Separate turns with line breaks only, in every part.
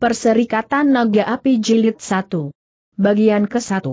Perserikatan Naga Api Jilid 1. Bagian ke-1.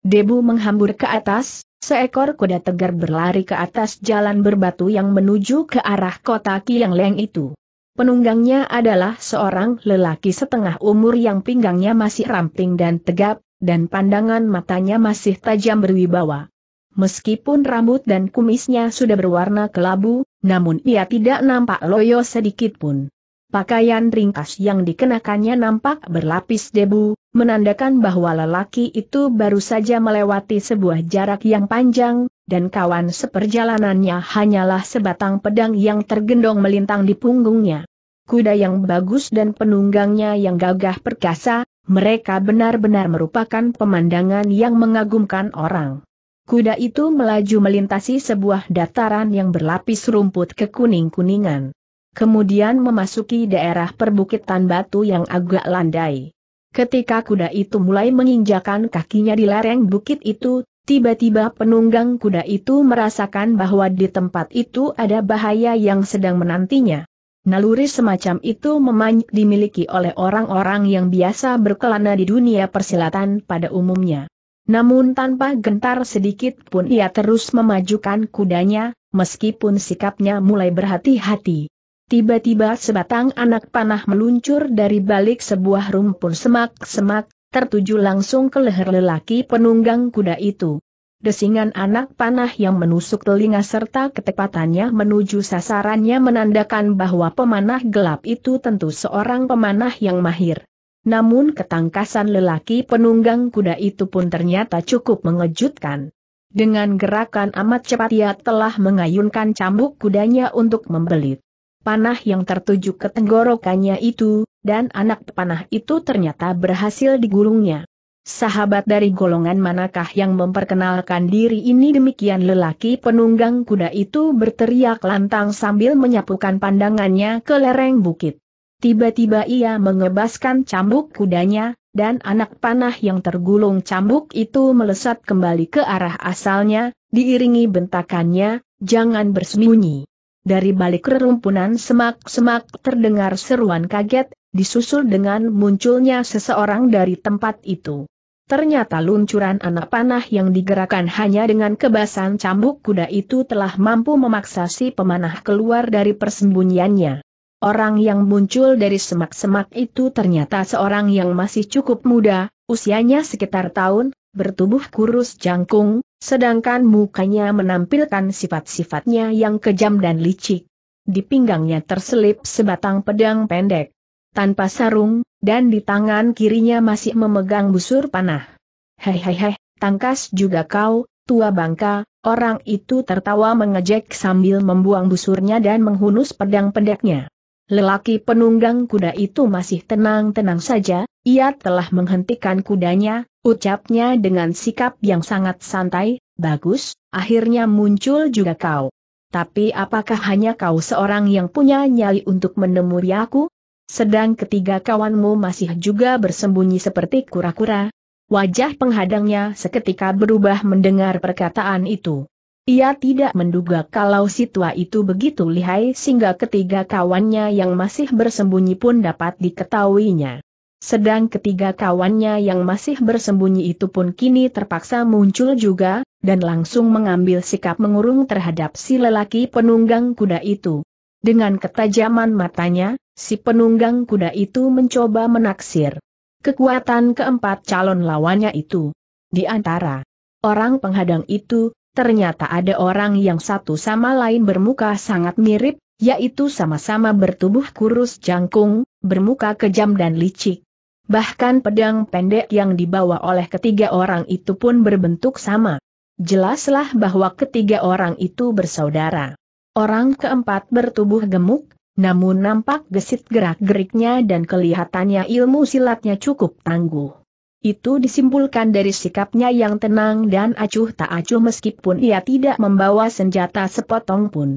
Debu menghambur ke atas, seekor kuda tegar berlari ke atas jalan berbatu yang menuju ke arah kota Leng itu. Penunggangnya adalah seorang lelaki setengah umur yang pinggangnya masih ramping dan tegap, dan pandangan matanya masih tajam berwibawa. Meskipun rambut dan kumisnya sudah berwarna kelabu, namun ia tidak nampak loyo sedikitpun. Pakaian ringkas yang dikenakannya nampak berlapis debu, menandakan bahwa lelaki itu baru saja melewati sebuah jarak yang panjang, dan kawan seperjalanannya hanyalah sebatang pedang yang tergendong melintang di punggungnya. Kuda yang bagus dan penunggangnya yang gagah perkasa, mereka benar-benar merupakan pemandangan yang mengagumkan orang. Kuda itu melaju melintasi sebuah dataran yang berlapis rumput kekuning-kuningan kemudian memasuki daerah perbukitan batu yang agak landai. Ketika kuda itu mulai menginjakan kakinya di lereng bukit itu, tiba-tiba penunggang kuda itu merasakan bahwa di tempat itu ada bahaya yang sedang menantinya. Naluri semacam itu memang dimiliki oleh orang-orang yang biasa berkelana di dunia persilatan pada umumnya. Namun tanpa gentar sedikit pun ia terus memajukan kudanya, meskipun sikapnya mulai berhati-hati. Tiba-tiba sebatang anak panah meluncur dari balik sebuah rumpun semak-semak, tertuju langsung ke leher lelaki penunggang kuda itu. Desingan anak panah yang menusuk telinga serta ketepatannya menuju sasarannya menandakan bahwa pemanah gelap itu tentu seorang pemanah yang mahir. Namun ketangkasan lelaki penunggang kuda itu pun ternyata cukup mengejutkan. Dengan gerakan amat cepat ia telah mengayunkan cambuk kudanya untuk membelit panah yang tertuju ke tenggorokannya itu, dan anak panah itu ternyata berhasil digulungnya. Sahabat dari golongan manakah yang memperkenalkan diri ini demikian lelaki penunggang kuda itu berteriak lantang sambil menyapukan pandangannya ke lereng bukit. Tiba-tiba ia mengebaskan cambuk kudanya, dan anak panah yang tergulung cambuk itu melesat kembali ke arah asalnya, diiringi bentakannya, jangan bersembunyi dari balik rerumpunan semak-semak terdengar seruan kaget, disusul dengan munculnya seseorang dari tempat itu. Ternyata luncuran anak panah yang digerakkan hanya dengan kebasan cambuk kuda itu telah mampu memaksa si pemanah keluar dari persembunyiannya. Orang yang muncul dari semak-semak itu ternyata seorang yang masih cukup muda, usianya sekitar tahun bertubuh kurus jangkung, sedangkan mukanya menampilkan sifat-sifatnya yang kejam dan licik. Di pinggangnya terselip sebatang pedang pendek, tanpa sarung, dan di tangan kirinya masih memegang busur panah. Hei hei hei, tangkas juga kau, tua bangka, orang itu tertawa mengejek sambil membuang busurnya dan menghunus pedang pendeknya. Lelaki penunggang kuda itu masih tenang-tenang saja, ia telah menghentikan kudanya, ucapnya dengan sikap yang sangat santai, bagus, akhirnya muncul juga kau. Tapi apakah hanya kau seorang yang punya nyali untuk menemui aku? Sedang ketiga kawanmu masih juga bersembunyi seperti kura-kura. Wajah penghadangnya seketika berubah mendengar perkataan itu. Ia tidak menduga kalau si tua itu begitu lihai sehingga ketiga kawannya yang masih bersembunyi pun dapat diketahuinya. Sedang ketiga kawannya yang masih bersembunyi itu pun kini terpaksa muncul juga, dan langsung mengambil sikap mengurung terhadap si lelaki penunggang kuda itu. Dengan ketajaman matanya, si penunggang kuda itu mencoba menaksir kekuatan keempat calon lawannya itu. Di antara orang penghadang itu, ternyata ada orang yang satu sama lain bermuka sangat mirip, yaitu sama-sama bertubuh kurus jangkung, bermuka kejam dan licik. Bahkan pedang pendek yang dibawa oleh ketiga orang itu pun berbentuk sama. Jelaslah bahwa ketiga orang itu bersaudara. Orang keempat bertubuh gemuk, namun nampak gesit gerak-geriknya dan kelihatannya ilmu silatnya cukup tangguh. Itu disimpulkan dari sikapnya yang tenang dan acuh tak acuh meskipun ia tidak membawa senjata sepotong pun.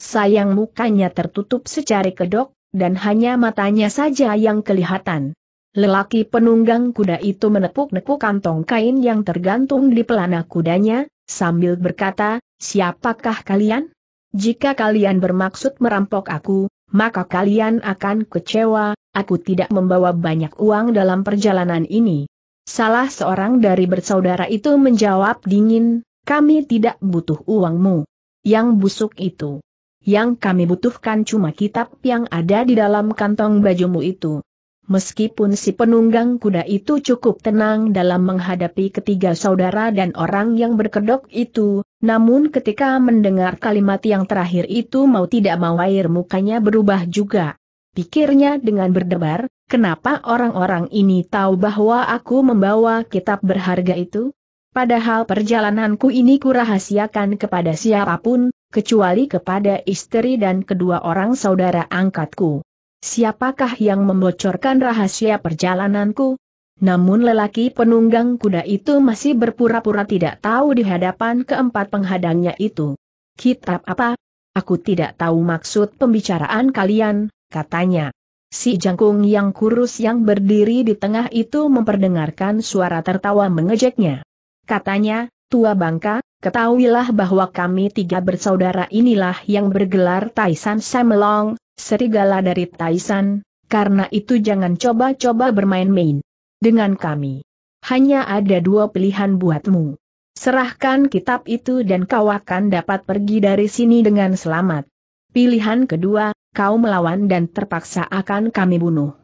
Sayang mukanya tertutup secara kedok, dan hanya matanya saja yang kelihatan. Lelaki penunggang kuda itu menepuk-nepuk kantong kain yang tergantung di pelana kudanya, sambil berkata, siapakah kalian? Jika kalian bermaksud merampok aku, maka kalian akan kecewa, aku tidak membawa banyak uang dalam perjalanan ini. Salah seorang dari bersaudara itu menjawab dingin, kami tidak butuh uangmu. Yang busuk itu. Yang kami butuhkan cuma kitab yang ada di dalam kantong bajumu itu. Meskipun si penunggang kuda itu cukup tenang dalam menghadapi ketiga saudara dan orang yang berkedok itu, namun ketika mendengar kalimat yang terakhir itu mau tidak mau air mukanya berubah juga. Pikirnya dengan berdebar, kenapa orang-orang ini tahu bahwa aku membawa kitab berharga itu? Padahal perjalananku ini kurahasiakan kepada siapapun, kecuali kepada istri dan kedua orang saudara angkatku. Siapakah yang membocorkan rahasia perjalananku? Namun lelaki penunggang kuda itu masih berpura-pura tidak tahu di hadapan keempat penghadangnya itu. Kitab apa? Aku tidak tahu maksud pembicaraan kalian, katanya. Si jangkung yang kurus yang berdiri di tengah itu memperdengarkan suara tertawa mengejeknya. Katanya, tua bangka, ketahuilah bahwa kami tiga bersaudara inilah yang bergelar Taisan Samelong, serigala dari Taisan, karena itu jangan coba-coba bermain-main. Dengan kami. Hanya ada dua pilihan buatmu. Serahkan kitab itu dan kau akan dapat pergi dari sini dengan selamat. Pilihan kedua, kau melawan dan terpaksa akan kami bunuh.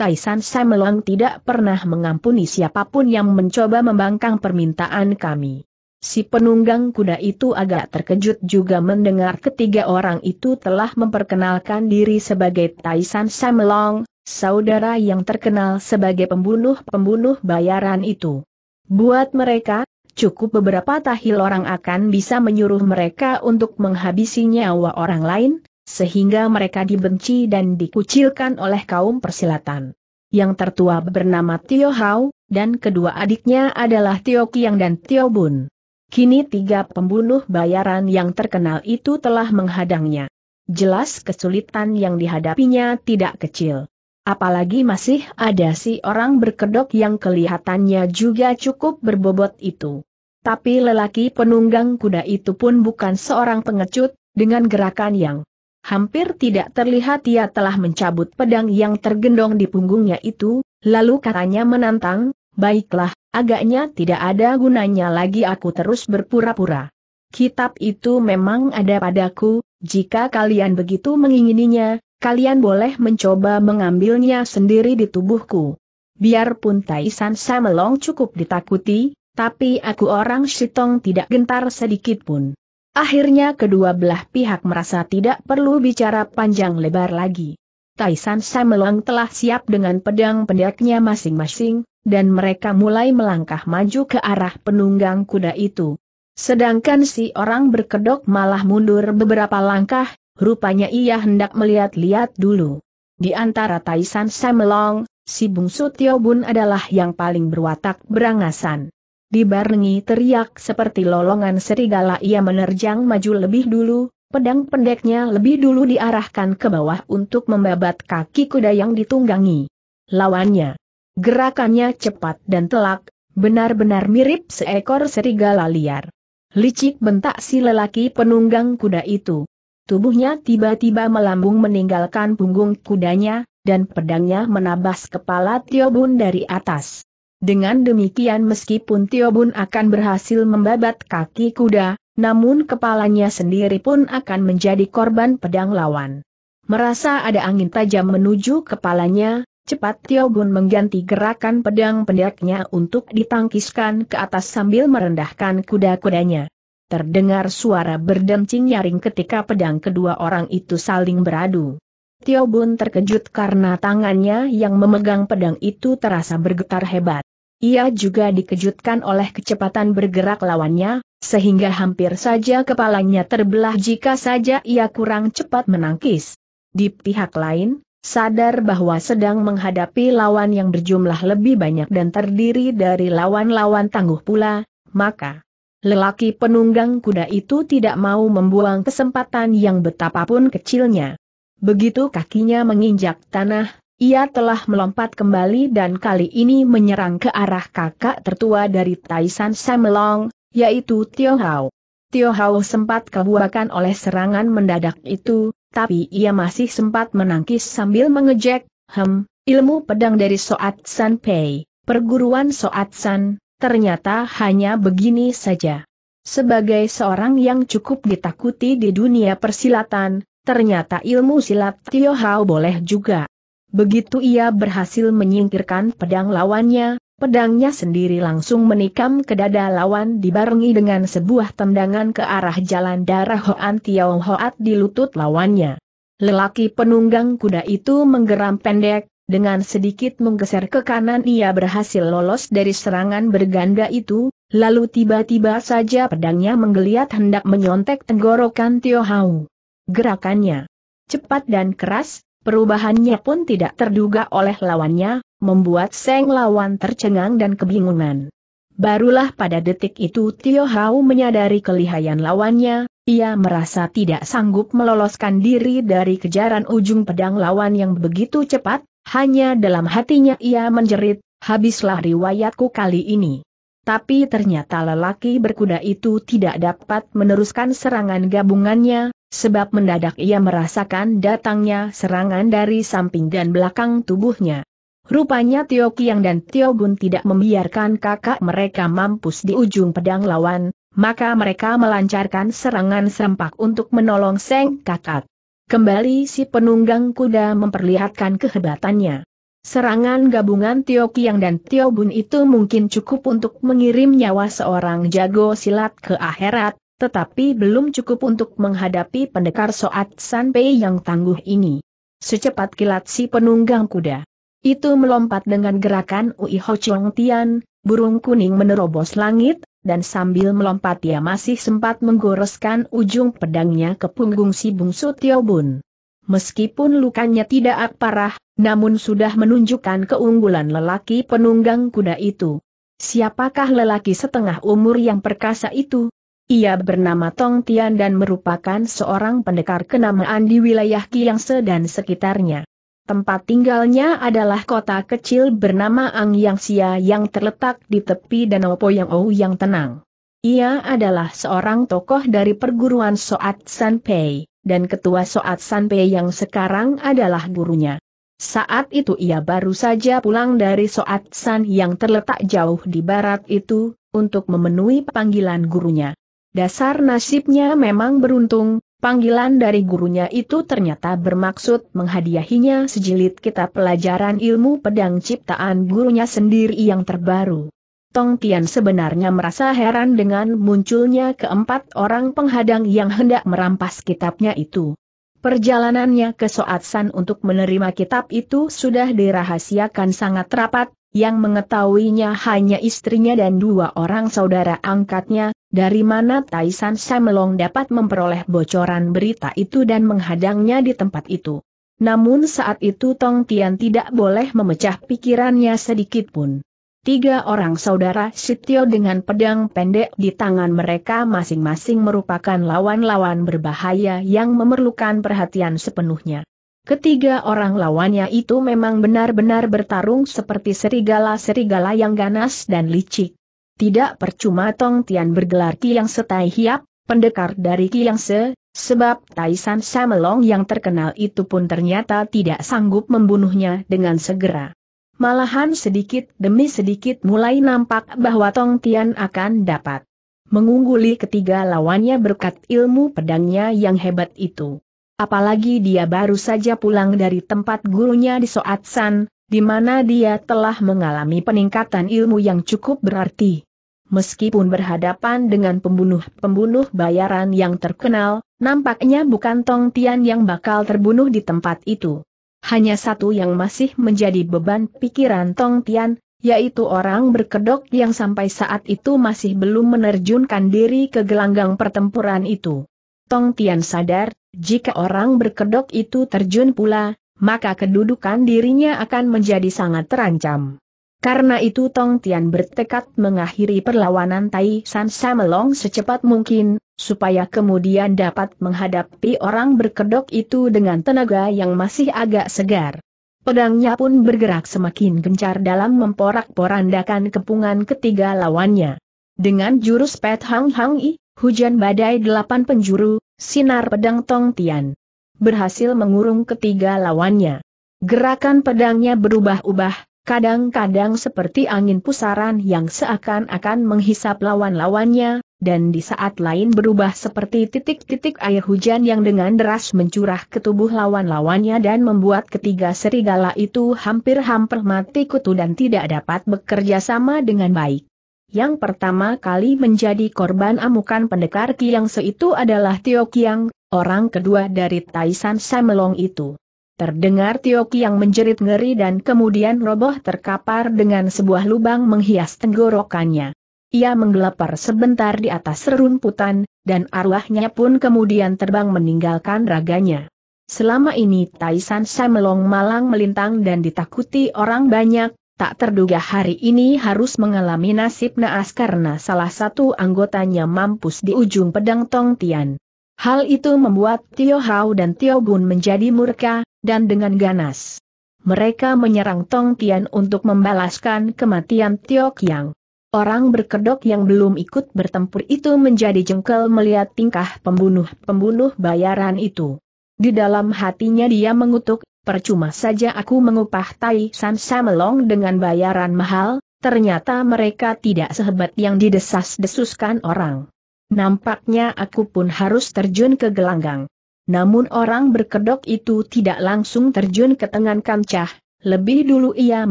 Taisan Samelong tidak pernah mengampuni siapapun yang mencoba membangkang permintaan kami. Si penunggang kuda itu agak terkejut juga mendengar ketiga orang itu telah memperkenalkan diri sebagai Taisan Samelong, saudara yang terkenal sebagai pembunuh-pembunuh bayaran itu. Buat mereka, cukup beberapa tahil orang akan bisa menyuruh mereka untuk menghabisi nyawa orang lain, sehingga mereka dibenci dan dikucilkan oleh kaum persilatan. Yang tertua bernama Tio Hao, dan kedua adiknya adalah Tio Kiang dan Tio Bun. Kini tiga pembunuh bayaran yang terkenal itu telah menghadangnya. Jelas kesulitan yang dihadapinya tidak kecil. Apalagi masih ada si orang berkedok yang kelihatannya juga cukup berbobot itu. Tapi lelaki penunggang kuda itu pun bukan seorang pengecut, dengan gerakan yang Hampir tidak terlihat ia telah mencabut pedang yang tergendong di punggungnya itu, lalu katanya menantang, baiklah, Agaknya tidak ada gunanya lagi aku terus berpura-pura. Kitab itu memang ada padaku, jika kalian begitu mengingininya, kalian boleh mencoba mengambilnya sendiri di tubuhku. Biarpun Taisan Samelong cukup ditakuti, tapi aku orang Shitong tidak gentar sedikit pun. Akhirnya kedua belah pihak merasa tidak perlu bicara panjang lebar lagi. Taisan Samelong telah siap dengan pedang pendeknya masing-masing, dan mereka mulai melangkah maju ke arah penunggang kuda itu. Sedangkan si orang berkedok malah mundur beberapa langkah, rupanya ia hendak melihat-lihat dulu. Di antara Taisan Samelong, si bungsu Tio Bun adalah yang paling berwatak berangasan. Dibarengi teriak seperti lolongan serigala ia menerjang maju lebih dulu, Pedang pendeknya lebih dulu diarahkan ke bawah untuk membabat kaki kuda yang ditunggangi. Lawannya, Gerakannya cepat dan telak, benar-benar mirip seekor serigala liar. Licik bentak si lelaki penunggang kuda itu. Tubuhnya tiba-tiba melambung meninggalkan punggung kudanya, dan pedangnya menabas kepala Tiobun dari atas. Dengan demikian meskipun Tiobun akan berhasil membabat kaki kuda, namun kepalanya sendiri pun akan menjadi korban pedang lawan. Merasa ada angin tajam menuju kepalanya, Cepat Tio Bun mengganti gerakan pedang pendeknya untuk ditangkiskan ke atas sambil merendahkan kuda-kudanya. Terdengar suara berdencing nyaring ketika pedang kedua orang itu saling beradu. Tio Bun terkejut karena tangannya yang memegang pedang itu terasa bergetar hebat. Ia juga dikejutkan oleh kecepatan bergerak lawannya, sehingga hampir saja kepalanya terbelah jika saja ia kurang cepat menangkis. Di pihak lain, sadar bahwa sedang menghadapi lawan yang berjumlah lebih banyak dan terdiri dari lawan-lawan tangguh pula, maka lelaki penunggang kuda itu tidak mau membuang kesempatan yang betapapun kecilnya. Begitu kakinya menginjak tanah, ia telah melompat kembali dan kali ini menyerang ke arah kakak tertua dari Taisan Samelong, yaitu Tio Hao. Tio Hao sempat kebuakan oleh serangan mendadak itu, tapi ia masih sempat menangkis sambil mengejek, hem, ilmu pedang dari Soat San Pei, perguruan Soat San, ternyata hanya begini saja. Sebagai seorang yang cukup ditakuti di dunia persilatan, ternyata ilmu silat Tio Hao boleh juga. Begitu ia berhasil menyingkirkan pedang lawannya, Pedangnya sendiri langsung menikam ke dada lawan dibarengi dengan sebuah tendangan ke arah jalan darah Hoan Tiao Hoat di lutut lawannya. Lelaki penunggang kuda itu menggeram pendek, dengan sedikit menggeser ke kanan ia berhasil lolos dari serangan berganda itu, lalu tiba-tiba saja pedangnya menggeliat hendak menyontek tenggorokan Tio Hau. Gerakannya cepat dan keras, Perubahannya pun tidak terduga oleh lawannya, membuat Seng lawan tercengang dan kebingungan. Barulah pada detik itu Tio Hau menyadari kelihayan lawannya, ia merasa tidak sanggup meloloskan diri dari kejaran ujung pedang lawan yang begitu cepat, hanya dalam hatinya ia menjerit, habislah riwayatku kali ini tapi ternyata lelaki berkuda itu tidak dapat meneruskan serangan gabungannya, sebab mendadak ia merasakan datangnya serangan dari samping dan belakang tubuhnya. Rupanya Tio Kiang dan Tio Gun tidak membiarkan kakak mereka mampus di ujung pedang lawan, maka mereka melancarkan serangan serempak untuk menolong Seng Kakak. Kembali si penunggang kuda memperlihatkan kehebatannya. Serangan gabungan Tio Kiang dan Tio Bun itu mungkin cukup untuk mengirim nyawa seorang jago silat ke akhirat, tetapi belum cukup untuk menghadapi pendekar Soat Sanpei yang tangguh ini. Secepat kilat si penunggang kuda. Itu melompat dengan gerakan Ui Ho Chong Tian, burung kuning menerobos langit, dan sambil melompat ia masih sempat menggoreskan ujung pedangnya ke punggung si bungsu Tio Bun. Meskipun lukanya tidak parah, namun sudah menunjukkan keunggulan lelaki penunggang kuda itu. Siapakah lelaki setengah umur yang perkasa itu? Ia bernama Tong Tian dan merupakan seorang pendekar kenamaan di wilayah Kiangse dan sekitarnya. Tempat tinggalnya adalah kota kecil bernama Ang Yang Sia yang terletak di tepi Danau Poyang Poyangou yang tenang. Ia adalah seorang tokoh dari perguruan Soat Sanpei, dan ketua Soat Sanpei yang sekarang adalah gurunya. Saat itu ia baru saja pulang dari Soat San yang terletak jauh di barat itu, untuk memenuhi panggilan gurunya. Dasar nasibnya memang beruntung, panggilan dari gurunya itu ternyata bermaksud menghadiahinya sejilid kitab pelajaran ilmu pedang ciptaan gurunya sendiri yang terbaru. Tong Tian sebenarnya merasa heran dengan munculnya keempat orang penghadang yang hendak merampas kitabnya itu. Perjalanannya ke Soat San untuk menerima kitab itu sudah dirahasiakan sangat rapat, yang mengetahuinya hanya istrinya dan dua orang saudara angkatnya, dari mana Taisan Samelong dapat memperoleh bocoran berita itu dan menghadangnya di tempat itu. Namun saat itu Tong Tian tidak boleh memecah pikirannya sedikitpun. Tiga orang saudara Sityo dengan pedang pendek di tangan mereka masing-masing merupakan lawan-lawan berbahaya yang memerlukan perhatian sepenuhnya. Ketiga orang lawannya itu memang benar-benar bertarung seperti serigala-serigala yang ganas dan licik. Tidak percuma Tong Tian bergelar Kiang Setai Hiap, pendekar dari Kiang Se, sebab Taisan Samelong yang terkenal itu pun ternyata tidak sanggup membunuhnya dengan segera. Malahan sedikit demi sedikit mulai nampak bahwa Tong Tian akan dapat mengungguli ketiga lawannya berkat ilmu pedangnya yang hebat itu. Apalagi dia baru saja pulang dari tempat gurunya di Soat San, di mana dia telah mengalami peningkatan ilmu yang cukup berarti. Meskipun berhadapan dengan pembunuh-pembunuh bayaran yang terkenal, nampaknya bukan Tong Tian yang bakal terbunuh di tempat itu. Hanya satu yang masih menjadi beban pikiran Tong Tian, yaitu orang berkedok yang sampai saat itu masih belum menerjunkan diri ke gelanggang pertempuran itu. Tong Tian sadar, jika orang berkedok itu terjun pula, maka kedudukan dirinya akan menjadi sangat terancam. Karena itu Tong Tian bertekad mengakhiri perlawanan Tai San Samelong secepat mungkin, supaya kemudian dapat menghadapi orang berkedok itu dengan tenaga yang masih agak segar. Pedangnya pun bergerak semakin gencar dalam memporak-porandakan kepungan ketiga lawannya. Dengan jurus Pet Hang Hang I, hujan badai delapan penjuru, sinar pedang Tong Tian. Berhasil mengurung ketiga lawannya. Gerakan pedangnya berubah-ubah, kadang-kadang seperti angin pusaran yang seakan-akan menghisap lawan-lawannya, dan di saat lain berubah seperti titik-titik air hujan yang dengan deras mencurah ke tubuh lawan-lawannya dan membuat ketiga serigala itu hampir-hampir mati kutu dan tidak dapat bekerja sama dengan baik. Yang pertama kali menjadi korban amukan pendekar Kiang seitu adalah Tio Kiang, orang kedua dari Taisan Samelong itu. Terdengar Tio Kiang menjerit ngeri dan kemudian roboh terkapar dengan sebuah lubang menghias tenggorokannya. Ia menggelapar sebentar di atas rerumputan, dan arwahnya pun kemudian terbang meninggalkan raganya. Selama ini Taisan Samelong malang melintang dan ditakuti orang banyak, tak terduga hari ini harus mengalami nasib naas karena salah satu anggotanya mampus di ujung pedang Tong Tian. Hal itu membuat Tio Hao dan Tio Gun menjadi murka, dan dengan ganas. Mereka menyerang Tong Tian untuk membalaskan kematian Tio Kiang. Orang berkedok yang belum ikut bertempur itu menjadi jengkel melihat tingkah pembunuh-pembunuh bayaran itu. Di dalam hatinya dia mengutuk, percuma saja aku mengupah Tai San Samelong dengan bayaran mahal, ternyata mereka tidak sehebat yang didesas-desuskan orang. Nampaknya aku pun harus terjun ke gelanggang. Namun orang berkedok itu tidak langsung terjun ke tengah kancah, lebih dulu ia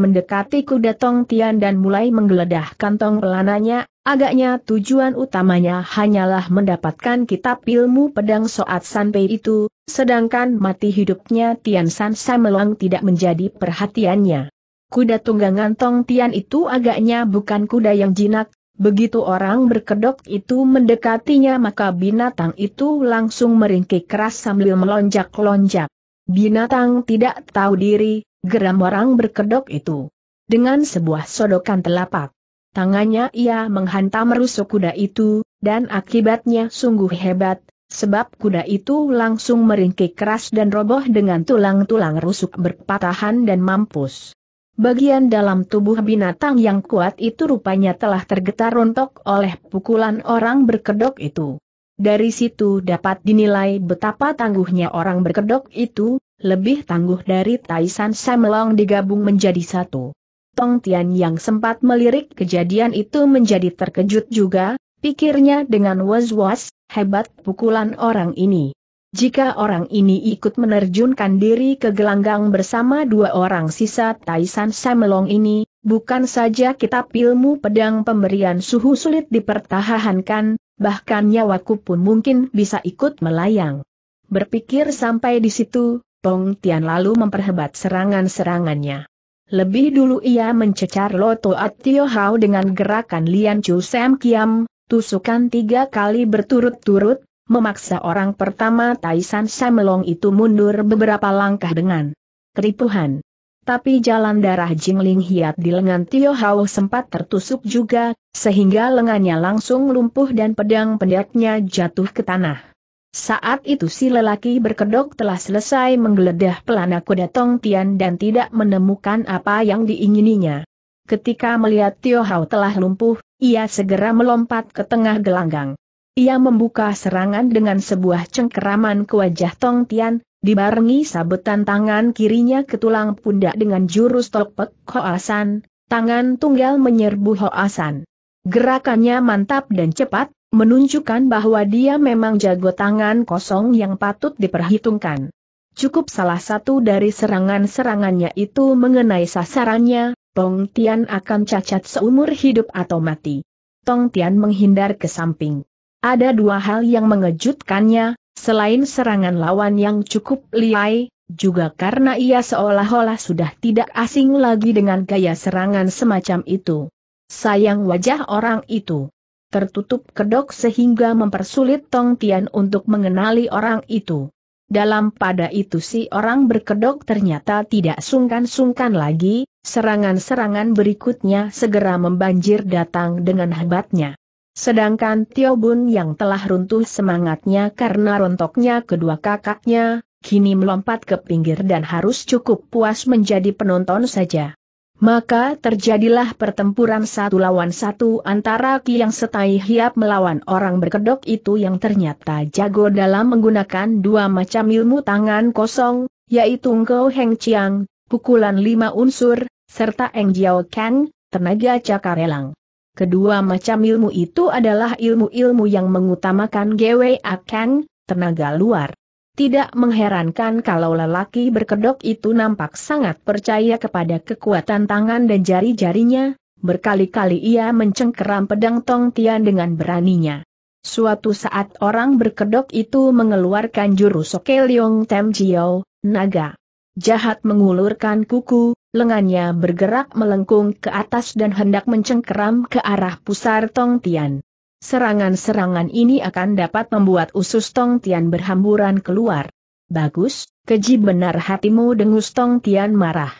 mendekati kuda Tong Tian dan mulai menggeledah kantong pelananya, agaknya tujuan utamanya hanyalah mendapatkan kitab ilmu pedang Soat Sanpei itu, sedangkan mati hidupnya Tian San Samelong tidak menjadi perhatiannya. Kuda tunggangan Tong Tian itu agaknya bukan kuda yang jinak, begitu orang berkedok itu mendekatinya maka binatang itu langsung meringkik keras sambil melonjak-lonjak. Binatang tidak tahu diri, Geram orang berkedok itu. Dengan sebuah sodokan telapak. Tangannya ia menghantam rusuk kuda itu, dan akibatnya sungguh hebat, sebab kuda itu langsung meringkik keras dan roboh dengan tulang-tulang rusuk berpatahan dan mampus. Bagian dalam tubuh binatang yang kuat itu rupanya telah tergetar rontok oleh pukulan orang berkedok itu. Dari situ dapat dinilai betapa tangguhnya orang berkedok itu, lebih tangguh dari Taisan Samelong digabung menjadi satu. Tong Tian yang sempat melirik kejadian itu menjadi terkejut juga, pikirnya dengan was-was, hebat pukulan orang ini. Jika orang ini ikut menerjunkan diri ke gelanggang bersama dua orang sisa Taisan Samelong ini, bukan saja kitab ilmu pedang pemberian suhu sulit dipertahankan, bahkan nyawaku pun mungkin bisa ikut melayang. Berpikir sampai di situ, Tong Tian lalu memperhebat serangan-serangannya. Lebih dulu ia mencecar Loto Atio Hao dengan gerakan Lian Chu Sam Kiam, tusukan tiga kali berturut-turut, memaksa orang pertama Taisan Long itu mundur beberapa langkah dengan keripuhan. Tapi jalan darah Jing Ling Hiat di lengan Tio Hao sempat tertusuk juga, sehingga lengannya langsung lumpuh dan pedang pendeknya jatuh ke tanah. Saat itu si lelaki berkedok telah selesai menggeledah pelana kuda Tong Tian dan tidak menemukan apa yang diingininya. Ketika melihat Tio Hao telah lumpuh, ia segera melompat ke tengah gelanggang. Ia membuka serangan dengan sebuah cengkeraman ke wajah Tong Tian, dibarengi sabetan tangan kirinya ke tulang pundak dengan jurus topek Asan. tangan tunggal menyerbu Hoasan. Gerakannya mantap dan cepat, Menunjukkan bahwa dia memang jago tangan kosong yang patut diperhitungkan. Cukup salah satu dari serangan-serangannya itu mengenai sasarannya, Tong Tian akan cacat seumur hidup atau mati. Tong Tian menghindar ke samping. Ada dua hal yang mengejutkannya, selain serangan lawan yang cukup liai, juga karena ia seolah-olah sudah tidak asing lagi dengan gaya serangan semacam itu. Sayang wajah orang itu tertutup kedok sehingga mempersulit Tong Tian untuk mengenali orang itu. Dalam pada itu si orang berkedok ternyata tidak sungkan-sungkan lagi, serangan-serangan berikutnya segera membanjir datang dengan hebatnya. Sedangkan Tio Bun yang telah runtuh semangatnya karena rontoknya kedua kakaknya, kini melompat ke pinggir dan harus cukup puas menjadi penonton saja. Maka terjadilah pertempuran satu lawan satu antara Ki setai hiap melawan orang berkedok itu yang ternyata jago dalam menggunakan dua macam ilmu tangan kosong, yaitu Ngko Heng Chiang, pukulan lima unsur, serta Eng Jiao Kang, tenaga cakarelang. Kedua macam ilmu itu adalah ilmu-ilmu yang mengutamakan Gwe Akang, tenaga luar. Tidak mengherankan kalau lelaki berkedok itu nampak sangat percaya kepada kekuatan tangan dan jari-jarinya, berkali-kali ia mencengkeram pedang Tong Tian dengan beraninya. Suatu saat orang berkedok itu mengeluarkan jurus Soke Leong Tem Jiao, naga. Jahat mengulurkan kuku, lengannya bergerak melengkung ke atas dan hendak mencengkeram ke arah pusar Tong Tian. Serangan-serangan ini akan dapat membuat usus Tong Tian berhamburan keluar. Bagus, keji benar hatimu dengus Tong Tian marah.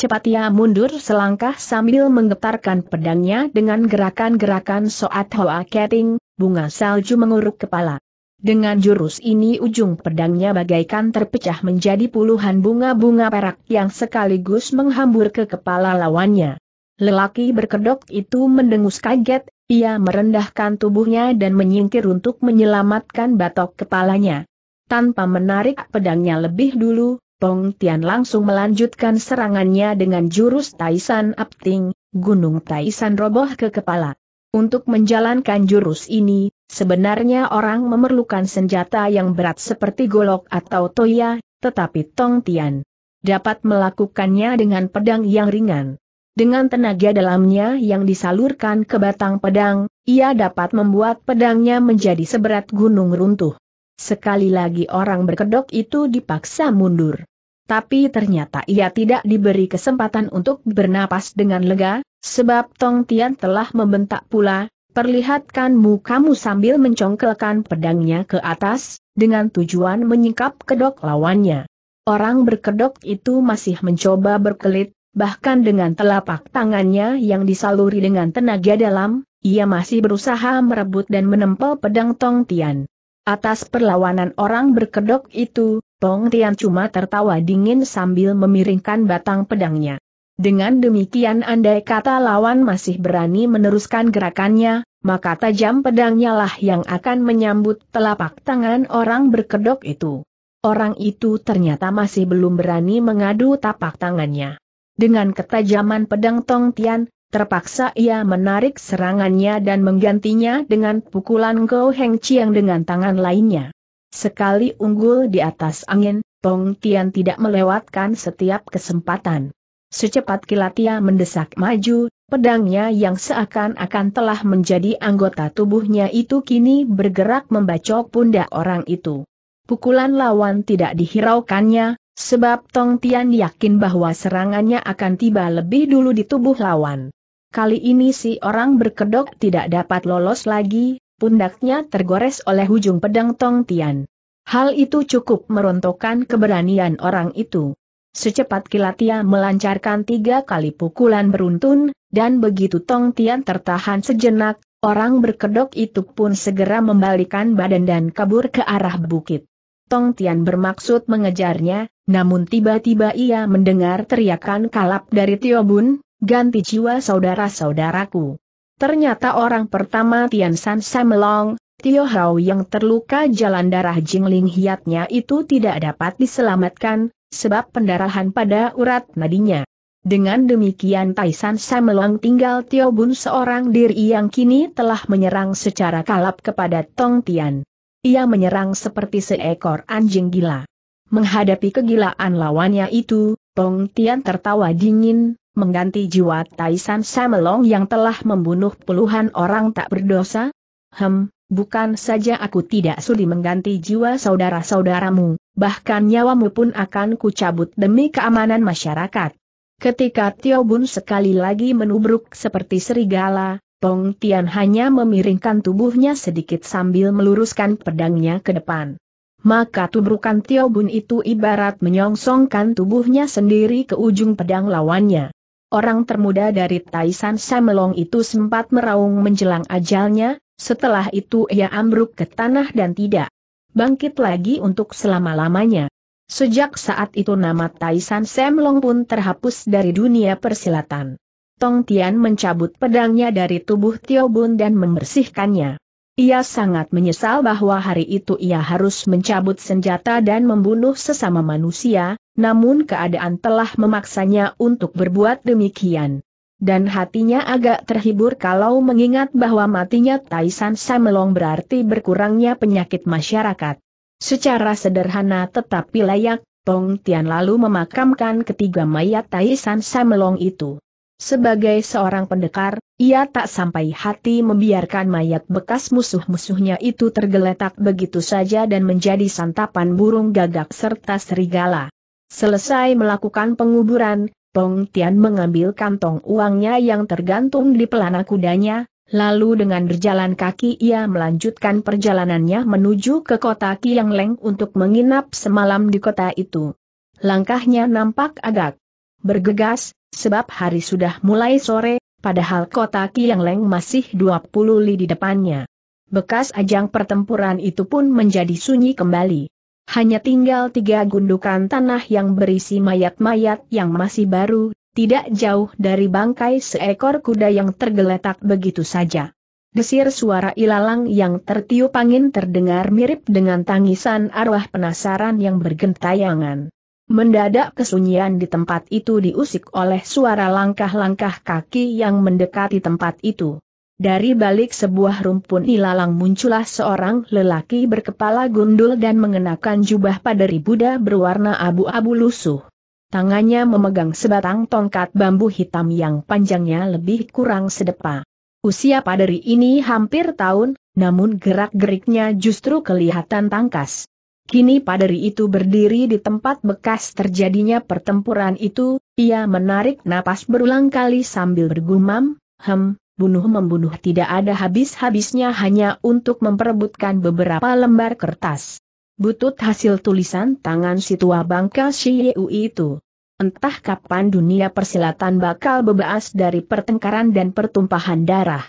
Cepat ia mundur selangkah sambil menggetarkan pedangnya dengan gerakan-gerakan soat hoa keting. bunga salju menguruk kepala. Dengan jurus ini ujung pedangnya bagaikan terpecah menjadi puluhan bunga-bunga perak yang sekaligus menghambur ke kepala lawannya. Lelaki berkedok itu mendengus kaget, ia merendahkan tubuhnya dan menyingkir untuk menyelamatkan batok kepalanya. Tanpa menarik pedangnya lebih dulu, Tong Tian langsung melanjutkan serangannya dengan jurus Taisan Apting, Gunung Taisan roboh ke kepala. Untuk menjalankan jurus ini, sebenarnya orang memerlukan senjata yang berat seperti golok atau toya, tetapi Tong Tian dapat melakukannya dengan pedang yang ringan. Dengan tenaga dalamnya yang disalurkan ke batang pedang, ia dapat membuat pedangnya menjadi seberat gunung runtuh. Sekali lagi orang berkedok itu dipaksa mundur. Tapi ternyata ia tidak diberi kesempatan untuk bernapas dengan lega, sebab Tong Tian telah membentak pula, perlihatkan mukamu sambil mencongkelkan pedangnya ke atas, dengan tujuan menyingkap kedok lawannya. Orang berkedok itu masih mencoba berkelit, bahkan dengan telapak tangannya yang disaluri dengan tenaga dalam, ia masih berusaha merebut dan menempel pedang Tong Tian. Atas perlawanan orang berkedok itu, Tong Tian cuma tertawa dingin sambil memiringkan batang pedangnya. Dengan demikian andai kata lawan masih berani meneruskan gerakannya, maka tajam pedangnya lah yang akan menyambut telapak tangan orang berkedok itu. Orang itu ternyata masih belum berani mengadu tapak tangannya. Dengan ketajaman pedang Tong Tian, terpaksa ia menarik serangannya dan menggantinya dengan pukulan Go Heng Chiang dengan tangan lainnya. Sekali unggul di atas angin, Tong Tian tidak melewatkan setiap kesempatan. Secepat kilat ia mendesak maju, pedangnya yang seakan-akan telah menjadi anggota tubuhnya itu kini bergerak membacok pundak orang itu. Pukulan lawan tidak dihiraukannya, Sebab Tong Tian yakin bahwa serangannya akan tiba lebih dulu di tubuh lawan. Kali ini si orang berkedok tidak dapat lolos lagi, pundaknya tergores oleh ujung pedang Tong Tian. Hal itu cukup merontokkan keberanian orang itu. Secepat kilat ia melancarkan tiga kali pukulan beruntun, dan begitu Tong Tian tertahan sejenak, orang berkedok itu pun segera membalikan badan dan kabur ke arah bukit. Tong Tian bermaksud mengejarnya, namun tiba-tiba ia mendengar teriakan kalap dari Tio Bun, ganti jiwa saudara-saudaraku. Ternyata orang pertama Tian San Samelong, Tio Hao yang terluka jalan darah jingling hiatnya itu tidak dapat diselamatkan, sebab pendarahan pada urat nadinya. Dengan demikian Taisan Samelong tinggal Tio Bun seorang diri yang kini telah menyerang secara kalap kepada Tong Tian. Ia menyerang seperti seekor anjing gila. Menghadapi kegilaan lawannya itu, Tong Tian tertawa dingin, mengganti jiwa Taisan Samelong yang telah membunuh puluhan orang tak berdosa? Hem, bukan saja aku tidak sudi mengganti jiwa saudara-saudaramu, bahkan nyawamu pun akan kucabut demi keamanan masyarakat. Ketika Tio Bun sekali lagi menubruk seperti serigala, Tong Tian hanya memiringkan tubuhnya sedikit sambil meluruskan pedangnya ke depan. Maka tubrukan Tio Bun itu ibarat menyongsongkan tubuhnya sendiri ke ujung pedang lawannya. Orang termuda dari Taisan Samelong itu sempat meraung menjelang ajalnya, setelah itu ia ambruk ke tanah dan tidak bangkit lagi untuk selama-lamanya. Sejak saat itu nama Taisan Semelong pun terhapus dari dunia persilatan. Tong Tian mencabut pedangnya dari tubuh Tio Bun dan membersihkannya. Ia sangat menyesal bahwa hari itu ia harus mencabut senjata dan membunuh sesama manusia, namun keadaan telah memaksanya untuk berbuat demikian. Dan hatinya agak terhibur kalau mengingat bahwa matinya Taisan Samelong berarti berkurangnya penyakit masyarakat. Secara sederhana tetapi layak, Tong Tian lalu memakamkan ketiga mayat Taisan Samelong itu. Sebagai seorang pendekar, ia tak sampai hati membiarkan mayat bekas musuh-musuhnya itu tergeletak begitu saja dan menjadi santapan burung gagak serta serigala. Selesai melakukan penguburan, Peng Tian mengambil kantong uangnya yang tergantung di pelana kudanya, lalu dengan berjalan kaki ia melanjutkan perjalanannya menuju ke kota Leng untuk menginap semalam di kota itu. Langkahnya nampak agak bergegas, sebab hari sudah mulai sore, padahal kota Kiangleng masih 20 li di depannya. Bekas ajang pertempuran itu pun menjadi sunyi kembali. Hanya tinggal tiga gundukan tanah yang berisi mayat-mayat yang masih baru, tidak jauh dari bangkai seekor kuda yang tergeletak begitu saja. Desir suara ilalang yang tertiup angin terdengar mirip dengan tangisan arwah penasaran yang bergentayangan. Mendadak kesunyian di tempat itu diusik oleh suara langkah-langkah kaki yang mendekati tempat itu. Dari balik sebuah rumpun ilalang muncullah seorang lelaki berkepala gundul dan mengenakan jubah pada Buddha berwarna abu-abu lusuh. Tangannya memegang sebatang tongkat bambu hitam yang panjangnya lebih kurang sedepa. Usia paderi ini hampir tahun, namun gerak-geriknya justru kelihatan tangkas. Kini Padri itu berdiri di tempat bekas terjadinya pertempuran itu, ia menarik napas berulang kali sambil bergumam, hem, bunuh-membunuh tidak ada habis-habisnya hanya untuk memperebutkan beberapa lembar kertas. Butut hasil tulisan tangan si tua bangka Shiyu itu. Entah kapan dunia persilatan bakal bebas dari pertengkaran dan pertumpahan darah.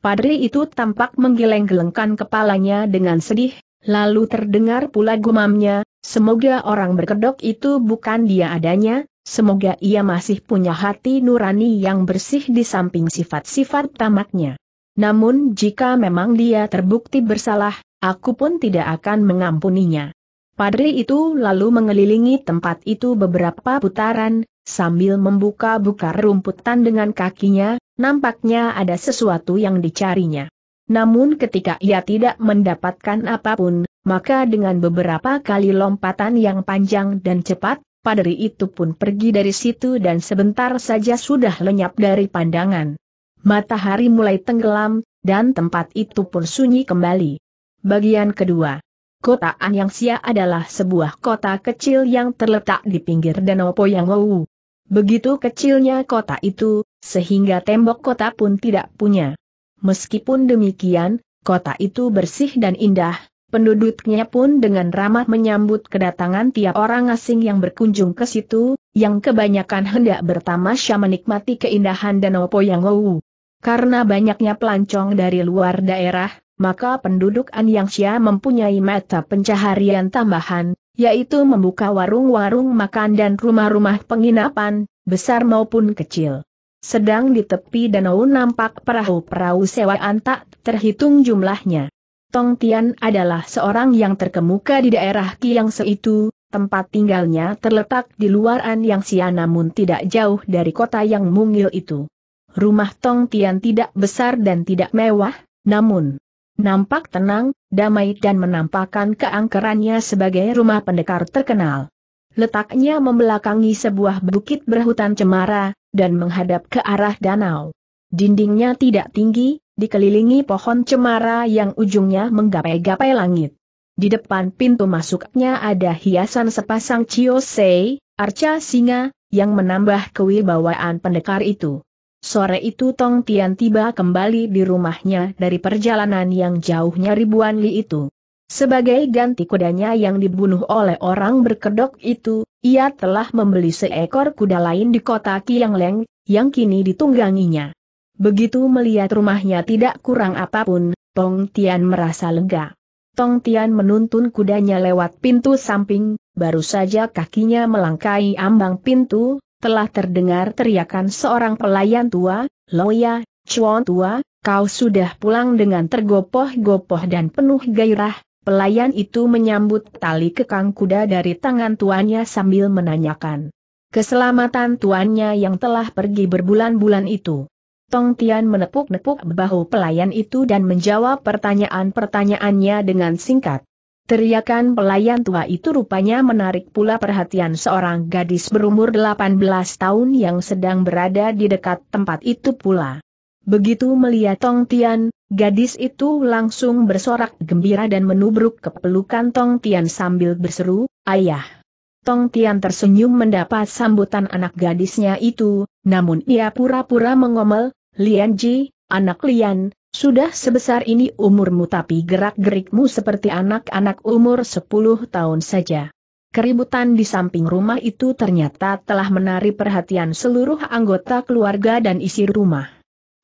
Padri itu tampak menggeleng-gelengkan kepalanya dengan sedih, Lalu terdengar pula gumamnya, semoga orang berkedok itu bukan dia adanya, semoga ia masih punya hati nurani yang bersih di samping sifat-sifat tamaknya. Namun jika memang dia terbukti bersalah, aku pun tidak akan mengampuninya. Padri itu lalu mengelilingi tempat itu beberapa putaran, sambil membuka-buka rumputan dengan kakinya, nampaknya ada sesuatu yang dicarinya. Namun ketika ia tidak mendapatkan apapun, maka dengan beberapa kali lompatan yang panjang dan cepat, paderi itu pun pergi dari situ dan sebentar saja sudah lenyap dari pandangan. Matahari mulai tenggelam, dan tempat itu pun sunyi kembali. Bagian kedua Kota Anyangsia adalah sebuah kota kecil yang terletak di pinggir Danau Wu. Begitu kecilnya kota itu, sehingga tembok kota pun tidak punya. Meskipun demikian, kota itu bersih dan indah, penduduknya pun dengan ramah menyambut kedatangan tiap orang asing yang berkunjung ke situ, yang kebanyakan hendak bertamasya menikmati keindahan Danau Poyangou. Karena banyaknya pelancong dari luar daerah, maka penduduk Anyangsia mempunyai mata pencaharian tambahan, yaitu membuka warung-warung makan dan rumah-rumah penginapan, besar maupun kecil sedang di tepi danau nampak perahu-perahu sewaan tak terhitung jumlahnya. Tong Tian adalah seorang yang terkemuka di daerah Kiangse itu, tempat tinggalnya terletak di luar An Yang sia namun tidak jauh dari kota yang mungil itu. Rumah Tong Tian tidak besar dan tidak mewah, namun nampak tenang, damai dan menampakkan keangkerannya sebagai rumah pendekar terkenal. Letaknya membelakangi sebuah bukit berhutan cemara, dan menghadap ke arah danau. Dindingnya tidak tinggi, dikelilingi pohon cemara yang ujungnya menggapai-gapai langit. Di depan pintu masuknya ada hiasan sepasang ciosei, arca singa, yang menambah kewibawaan pendekar itu. Sore itu Tong Tian tiba kembali di rumahnya dari perjalanan yang jauhnya ribuan li itu. Sebagai ganti kudanya yang dibunuh oleh orang berkedok itu, ia telah membeli seekor kuda lain di kota Leng, yang kini ditungganginya. Begitu melihat rumahnya tidak kurang apapun, Tong Tian merasa lega. Tong Tian menuntun kudanya lewat pintu samping, baru saja kakinya melangkai ambang pintu, telah terdengar teriakan seorang pelayan tua, Loya, Chuan tua, kau sudah pulang dengan tergopoh-gopoh dan penuh gairah, Pelayan itu menyambut tali kekang kuda dari tangan tuannya sambil menanyakan. Keselamatan tuannya yang telah pergi berbulan-bulan itu. Tong Tian menepuk-nepuk bahu pelayan itu dan menjawab pertanyaan-pertanyaannya dengan singkat. Teriakan pelayan tua itu rupanya menarik pula perhatian seorang gadis berumur 18 tahun yang sedang berada di dekat tempat itu pula. Begitu melihat Tong Tian, gadis itu langsung bersorak gembira dan menubruk ke pelukan Tong Tian sambil berseru, Ayah! Tong Tian tersenyum mendapat sambutan anak gadisnya itu, namun ia pura-pura mengomel, Lian Ji, anak Lian, sudah sebesar ini umurmu tapi gerak-gerikmu seperti anak-anak umur 10 tahun saja. Keributan di samping rumah itu ternyata telah menarik perhatian seluruh anggota keluarga dan isi rumah.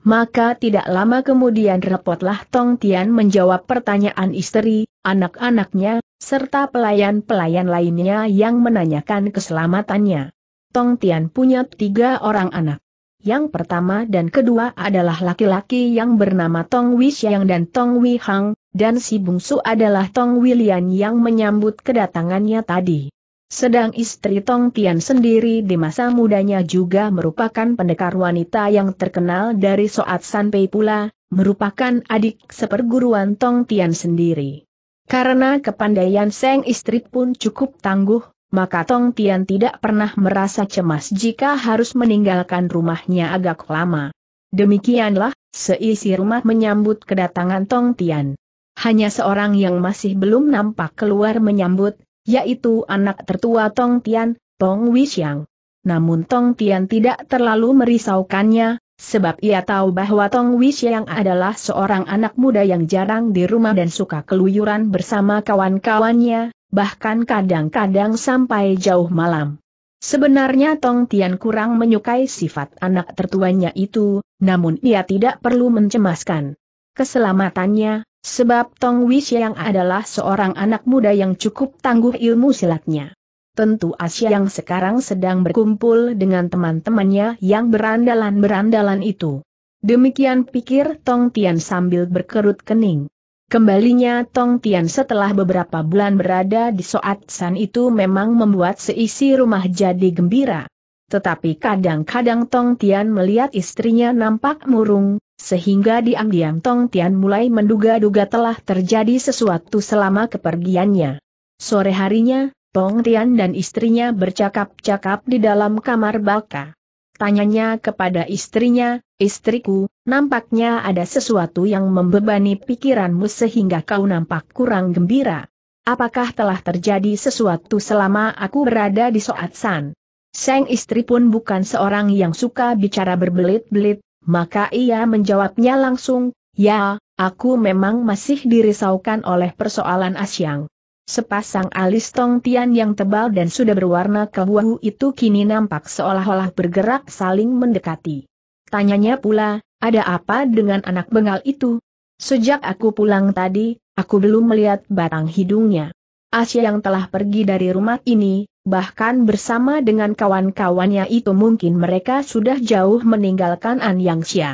Maka tidak lama kemudian repotlah Tong Tian menjawab pertanyaan istri, anak-anaknya, serta pelayan-pelayan lainnya yang menanyakan keselamatannya. Tong Tian punya tiga orang anak. Yang pertama dan kedua adalah laki-laki yang bernama Tong Wishyang dan Tong Wihang, dan si bungsu adalah Tong Wilian yang menyambut kedatangannya tadi. Sedang istri Tong Tian sendiri di masa mudanya juga merupakan pendekar wanita yang terkenal dari Soat Sanpei pula, merupakan adik seperguruan Tong Tian sendiri. Karena kepandaian Seng istri pun cukup tangguh, maka Tong Tian tidak pernah merasa cemas jika harus meninggalkan rumahnya agak lama. Demikianlah, seisi rumah menyambut kedatangan Tong Tian. Hanya seorang yang masih belum nampak keluar menyambut, yaitu anak tertua Tong Tian, Tong Wixiang. Namun Tong Tian tidak terlalu merisaukannya, sebab ia tahu bahwa Tong Wixiang adalah seorang anak muda yang jarang di rumah dan suka keluyuran bersama kawan-kawannya, bahkan kadang-kadang sampai jauh malam. Sebenarnya Tong Tian kurang menyukai sifat anak tertuanya itu, namun ia tidak perlu mencemaskan keselamatannya, Sebab Tong Wish yang adalah seorang anak muda yang cukup tangguh ilmu silatnya. Tentu Asia yang sekarang sedang berkumpul dengan teman-temannya yang berandalan-berandalan itu. Demikian pikir Tong Tian sambil berkerut kening. Kembalinya Tong Tian setelah beberapa bulan berada di Soat San itu memang membuat seisi rumah jadi gembira. Tetapi kadang-kadang Tong Tian melihat istrinya nampak murung, sehingga diam-diam Tong Tian mulai menduga-duga telah terjadi sesuatu selama kepergiannya. Sore harinya, Tong Tian dan istrinya bercakap-cakap di dalam kamar Balka. Tanyanya kepada istrinya, istriku, nampaknya ada sesuatu yang membebani pikiranmu sehingga kau nampak kurang gembira. Apakah telah terjadi sesuatu selama aku berada di Soat San? Seng istri pun bukan seorang yang suka bicara berbelit-belit, maka ia menjawabnya langsung, ya, aku memang masih dirisaukan oleh persoalan Asyang. Sepasang alis tong tian yang tebal dan sudah berwarna kehuahu itu kini nampak seolah-olah bergerak saling mendekati. Tanyanya pula, ada apa dengan anak bengal itu? Sejak aku pulang tadi, aku belum melihat batang hidungnya. Asia yang telah pergi dari rumah ini, bahkan bersama dengan kawan-kawannya itu mungkin mereka sudah jauh meninggalkan An Yang Xia.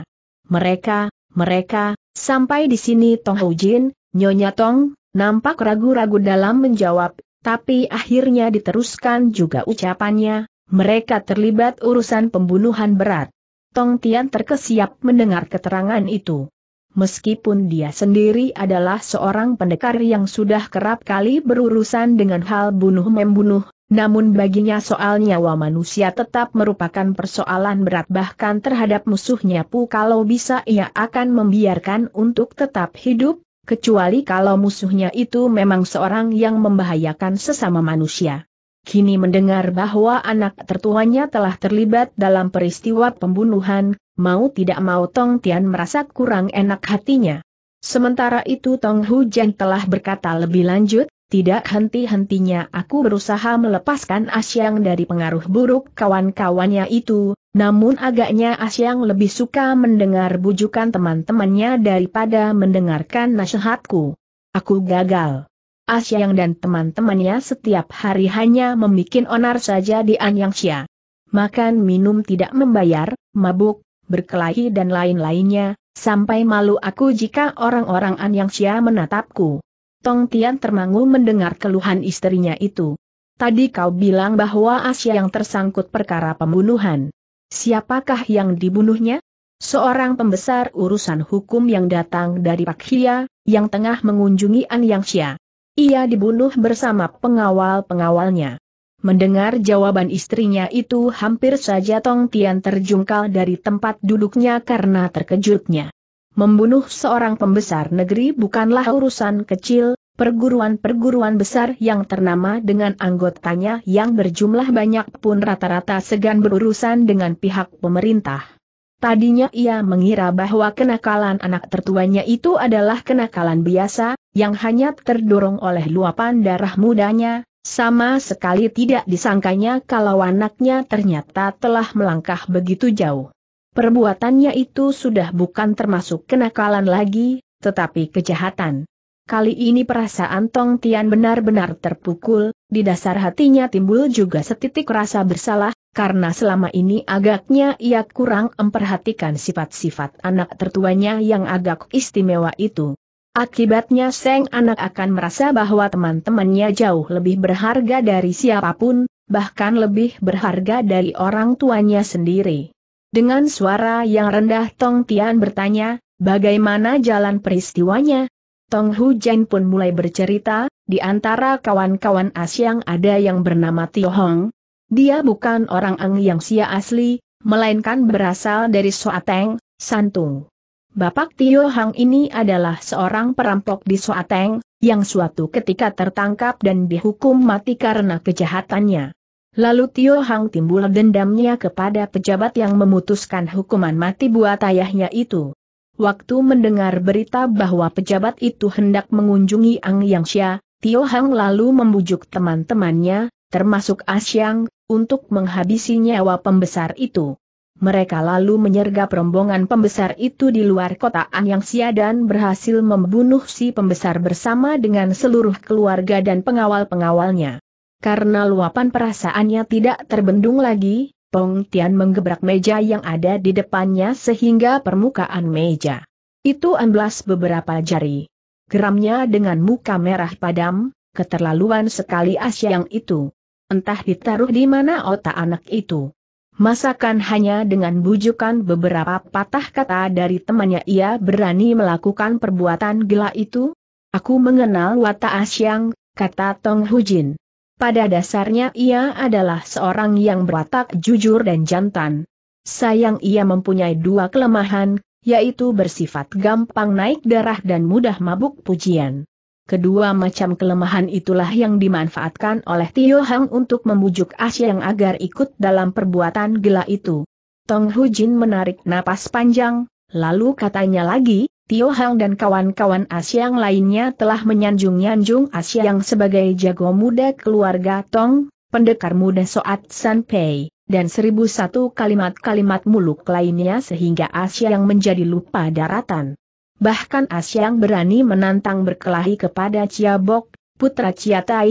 Mereka, mereka, sampai di sini Tong Jin, Nyonya Tong, nampak ragu-ragu dalam menjawab, tapi akhirnya diteruskan juga ucapannya, mereka terlibat urusan pembunuhan berat. Tong Tian terkesiap mendengar keterangan itu. Meskipun dia sendiri adalah seorang pendekar yang sudah kerap kali berurusan dengan hal bunuh-membunuh, namun baginya soal nyawa manusia tetap merupakan persoalan berat bahkan terhadap musuhnya Pu kalau bisa ia akan membiarkan untuk tetap hidup, kecuali kalau musuhnya itu memang seorang yang membahayakan sesama manusia. Kini mendengar bahwa anak tertuanya telah terlibat dalam peristiwa pembunuhan, mau tidak mau Tong Tian merasa kurang enak hatinya. Sementara itu Tong Hujan telah berkata lebih lanjut, tidak henti-hentinya aku berusaha melepaskan Asyang dari pengaruh buruk kawan-kawannya itu, namun agaknya Asyang lebih suka mendengar bujukan teman-temannya daripada mendengarkan nasihatku. Aku gagal. Asyang dan teman-temannya setiap hari hanya membuat onar saja di Anyangsia. Makan minum tidak membayar, mabuk, berkelahi dan lain-lainnya, sampai malu aku jika orang-orang Anyangsia menatapku. Tong Tian termangu mendengar keluhan istrinya itu. Tadi kau bilang bahwa Asia yang tersangkut perkara pembunuhan. Siapakah yang dibunuhnya? Seorang pembesar urusan hukum yang datang dari Pak Hia, yang tengah mengunjungi An Yang Xia. Ia dibunuh bersama pengawal-pengawalnya. Mendengar jawaban istrinya itu hampir saja Tong Tian terjungkal dari tempat duduknya karena terkejutnya membunuh seorang pembesar negeri bukanlah urusan kecil, perguruan-perguruan besar yang ternama dengan anggotanya yang berjumlah banyak pun rata-rata segan berurusan dengan pihak pemerintah. Tadinya ia mengira bahwa kenakalan anak tertuanya itu adalah kenakalan biasa, yang hanya terdorong oleh luapan darah mudanya, sama sekali tidak disangkanya kalau anaknya ternyata telah melangkah begitu jauh. Perbuatannya itu sudah bukan termasuk kenakalan lagi, tetapi kejahatan. Kali ini perasaan Tong Tian benar-benar terpukul, di dasar hatinya timbul juga setitik rasa bersalah, karena selama ini agaknya ia kurang memperhatikan sifat-sifat anak tertuanya yang agak istimewa itu. Akibatnya Seng anak akan merasa bahwa teman-temannya jauh lebih berharga dari siapapun, bahkan lebih berharga dari orang tuanya sendiri. Dengan suara yang rendah Tong Tian bertanya, bagaimana jalan peristiwanya? Tong Hu Hujan pun mulai bercerita, di antara kawan-kawan Asyang ada yang bernama Tio Hong. Dia bukan orang Ang yang sia asli, melainkan berasal dari Soateng, Santung. Bapak Tio Hong ini adalah seorang perampok di Soateng, yang suatu ketika tertangkap dan dihukum mati karena kejahatannya. Lalu Tio Hang timbul dendamnya kepada pejabat yang memutuskan hukuman mati buat ayahnya itu. Waktu mendengar berita bahwa pejabat itu hendak mengunjungi Ang Yang Xia, Tio Hang lalu membujuk teman-temannya, termasuk Asyang, untuk menghabisi nyawa pembesar itu. Mereka lalu menyergap rombongan pembesar itu di luar kota Ang Yang Xia dan berhasil membunuh si pembesar bersama dengan seluruh keluarga dan pengawal-pengawalnya. Karena luapan perasaannya tidak terbendung lagi, Pong Tian menggebrak meja yang ada di depannya sehingga permukaan meja. Itu amblas beberapa jari. Geramnya dengan muka merah padam, keterlaluan sekali Asia yang itu. Entah ditaruh di mana otak anak itu. Masakan hanya dengan bujukan beberapa patah kata dari temannya ia berani melakukan perbuatan gila itu? Aku mengenal watak Asyang, kata Tong Hujin. Pada dasarnya ia adalah seorang yang berwatak jujur dan jantan. Sayang ia mempunyai dua kelemahan, yaitu bersifat gampang naik darah dan mudah mabuk pujian. Kedua macam kelemahan itulah yang dimanfaatkan oleh Tio Hang untuk membujuk yang agar ikut dalam perbuatan gila itu. Tong Hu Jin menarik napas panjang, lalu katanya lagi, Tio Hang dan kawan-kawan Asyang lainnya telah menyanjung-nyanjung Asyang sebagai jago muda keluarga Tong, pendekar muda Soat San Pei, dan seribu satu kalimat-kalimat muluk lainnya sehingga Asyang menjadi lupa daratan. Bahkan Asyang berani menantang berkelahi kepada Chia Bok, putra Chia Tai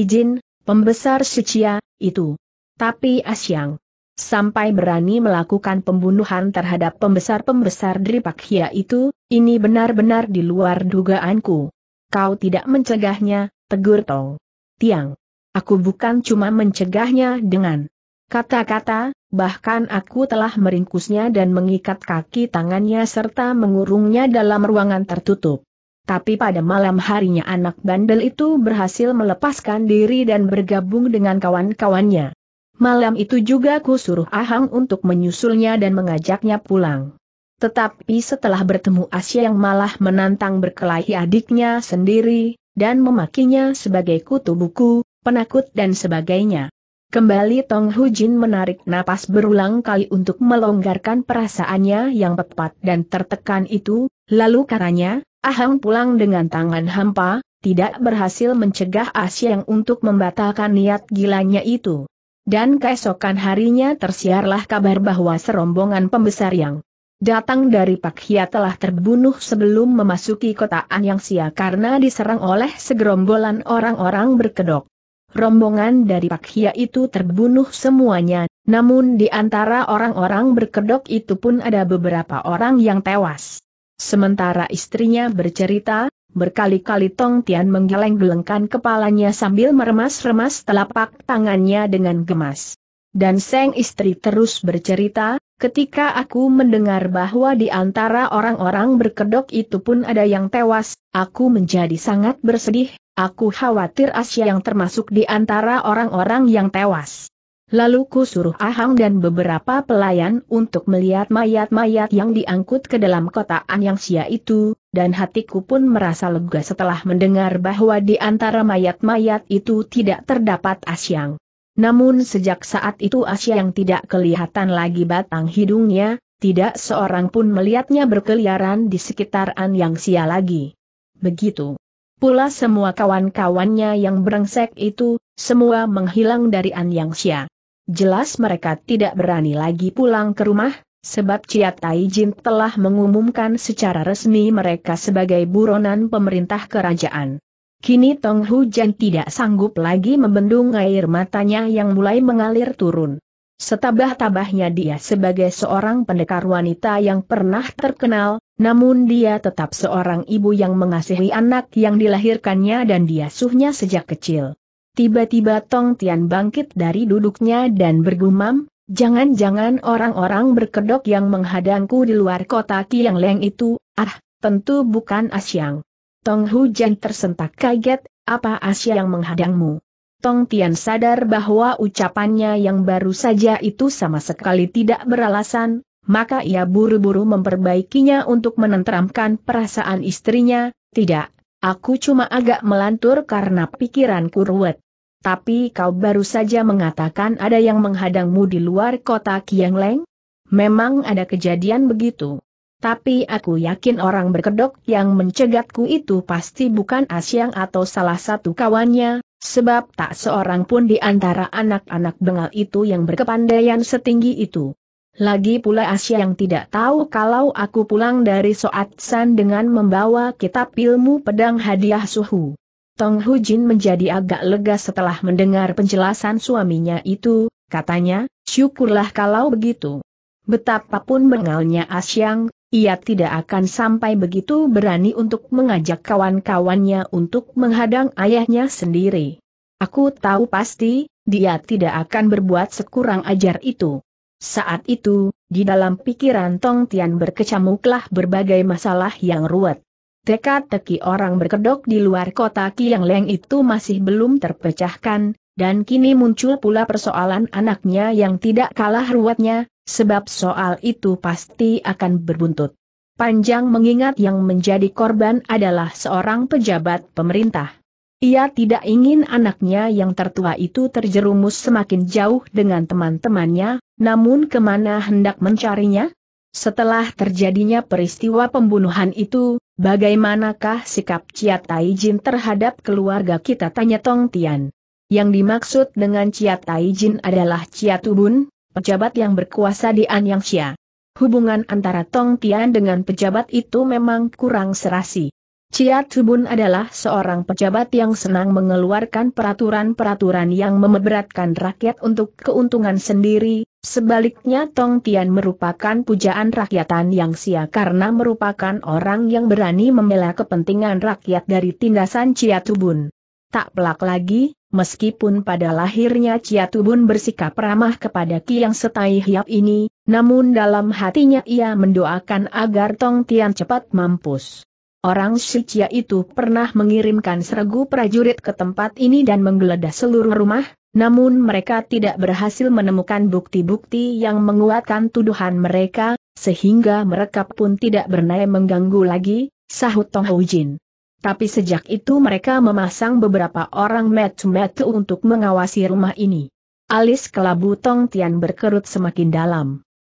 pembesar Suciya, itu. Tapi Asyang sampai berani melakukan pembunuhan terhadap pembesar-pembesar dari Pakhia itu, ini benar-benar di luar dugaanku. Kau tidak mencegahnya, tegur Tong. Tiang. Aku bukan cuma mencegahnya dengan kata-kata, bahkan aku telah meringkusnya dan mengikat kaki tangannya serta mengurungnya dalam ruangan tertutup. Tapi pada malam harinya anak bandel itu berhasil melepaskan diri dan bergabung dengan kawan-kawannya. Malam itu juga ku suruh Ahang untuk menyusulnya dan mengajaknya pulang. Tetapi setelah bertemu Asia yang malah menantang berkelahi adiknya sendiri, dan memakinya sebagai kutu buku, penakut dan sebagainya. Kembali Tong Hu Jin menarik napas berulang kali untuk melonggarkan perasaannya yang tepat dan tertekan itu, lalu karanya Ahang pulang dengan tangan hampa, tidak berhasil mencegah Asia yang untuk membatalkan niat gilanya itu. Dan keesokan harinya tersiarlah kabar bahwa serombongan pembesar yang datang dari Pak Hia telah terbunuh sebelum memasuki kota Anyangsia karena diserang oleh segerombolan orang-orang berkedok. Rombongan dari Pak Hia itu terbunuh semuanya, namun di antara orang-orang berkedok itu pun ada beberapa orang yang tewas. Sementara istrinya bercerita, Berkali-kali Tong Tian menggeleng-gelengkan kepalanya sambil meremas-remas telapak tangannya dengan gemas. Dan Seng istri terus bercerita, ketika aku mendengar bahwa di antara orang-orang berkedok itu pun ada yang tewas, aku menjadi sangat bersedih, aku khawatir Asia yang termasuk di antara orang-orang yang tewas. Lalu ku suruh Ahang dan beberapa pelayan untuk melihat mayat-mayat yang diangkut ke dalam kota Anyangsia itu, dan hatiku pun merasa lega setelah mendengar bahwa di antara mayat-mayat itu tidak terdapat Asyang. Namun sejak saat itu Asyang tidak kelihatan lagi batang hidungnya, tidak seorang pun melihatnya berkeliaran di sekitar An Yang Sia lagi. Begitu. Pula semua kawan-kawannya yang berengsek itu, semua menghilang dari An Yang Sia. Jelas mereka tidak berani lagi pulang ke rumah, sebab Chia Tai Jin telah mengumumkan secara resmi mereka sebagai buronan pemerintah kerajaan. Kini Tong Hujan tidak sanggup lagi membendung air matanya yang mulai mengalir turun. Setabah-tabahnya dia sebagai seorang pendekar wanita yang pernah terkenal, namun dia tetap seorang ibu yang mengasihi anak yang dilahirkannya dan diasuhnya sejak kecil. Tiba-tiba Tong Tian bangkit dari duduknya dan bergumam, Jangan-jangan orang-orang berkedok yang menghadangku di luar kota Kiang Leng itu, ah, tentu bukan Asyang. Tong Hujan tersentak kaget, apa Asyang menghadangmu? Tong Tian sadar bahwa ucapannya yang baru saja itu sama sekali tidak beralasan, maka ia buru-buru memperbaikinya untuk menenteramkan perasaan istrinya, tidak, aku cuma agak melantur karena pikiranku ruwet. Tapi kau baru saja mengatakan ada yang menghadangmu di luar kota Kiang Leng? Memang ada kejadian begitu. Tapi aku yakin orang berkedok yang mencegatku itu pasti bukan Asyang atau salah satu kawannya, sebab tak seorang pun di antara anak-anak bengal itu yang berkepandaian setinggi itu. Lagi pula Asyang tidak tahu kalau aku pulang dari Soat San dengan membawa kitab ilmu pedang hadiah suhu. Tong Hu Jin menjadi agak lega setelah mendengar penjelasan suaminya itu, katanya, syukurlah kalau begitu. Betapapun bengalnya Asyang, ah ia tidak akan sampai begitu berani untuk mengajak kawan-kawannya untuk menghadang ayahnya sendiri. Aku tahu pasti, dia tidak akan berbuat sekurang ajar itu. Saat itu, di dalam pikiran Tong Tian berkecamuklah berbagai masalah yang ruwet. Teka-teki orang berkedok di luar kota Kiang Leng itu masih belum terpecahkan, dan kini muncul pula persoalan anaknya yang tidak kalah ruwetnya, sebab soal itu pasti akan berbuntut. Panjang mengingat yang menjadi korban adalah seorang pejabat pemerintah. Ia tidak ingin anaknya yang tertua itu terjerumus semakin jauh dengan teman-temannya, namun kemana hendak mencarinya? Setelah terjadinya peristiwa pembunuhan itu, Bagaimanakah sikap Chia Tai Jin terhadap keluarga kita tanya Tong Tian? Yang dimaksud dengan Chia Tai Jin adalah Chia Tubun, pejabat yang berkuasa di Anyang Xia. Hubungan antara Tong Tian dengan pejabat itu memang kurang serasi. Chia Tubun adalah seorang pejabat yang senang mengeluarkan peraturan-peraturan yang memberatkan rakyat untuk keuntungan sendiri, Sebaliknya Tong Tian merupakan pujaan rakyatan yang sia karena merupakan orang yang berani membela kepentingan rakyat dari tindasan Chia Tubun. Tak pelak lagi, meskipun pada lahirnya Chia Tubun bersikap ramah kepada Kiang Setai Hiap ini, namun dalam hatinya ia mendoakan agar Tong Tian cepat mampus. Orang Shichia itu pernah mengirimkan seregu prajurit ke tempat ini dan menggeledah seluruh rumah, namun mereka tidak berhasil menemukan bukti-bukti yang menguatkan tuduhan mereka, sehingga mereka pun tidak bernaya mengganggu lagi, sahut Tong Jin. Tapi sejak itu mereka memasang beberapa orang metu-metu untuk mengawasi rumah ini. Alis kelabu Tong Tian berkerut semakin dalam.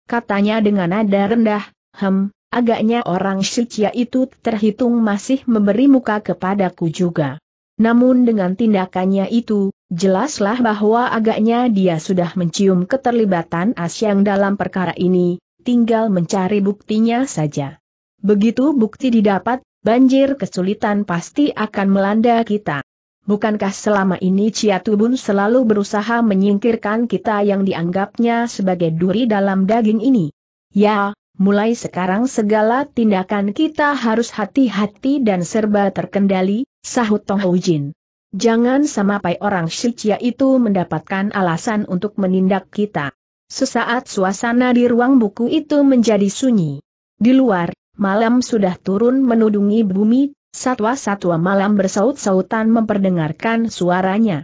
Katanya dengan nada rendah, hem, agaknya orang Shichia itu terhitung masih memberi muka kepadaku juga. Namun dengan tindakannya itu, jelaslah bahwa agaknya dia sudah mencium keterlibatan Asyang dalam perkara ini, tinggal mencari buktinya saja. Begitu bukti didapat, banjir kesulitan pasti akan melanda kita. Bukankah selama ini Ciatubun selalu berusaha menyingkirkan kita yang dianggapnya sebagai duri dalam daging ini? Ya, mulai sekarang segala tindakan kita harus hati-hati dan serba terkendali, Sahut Tong Jin. Jangan sampai orang Shichia itu mendapatkan alasan untuk menindak kita. Sesaat suasana di ruang buku itu menjadi sunyi. Di luar, malam sudah turun menudungi bumi, satwa-satwa malam bersaut-sautan memperdengarkan suaranya.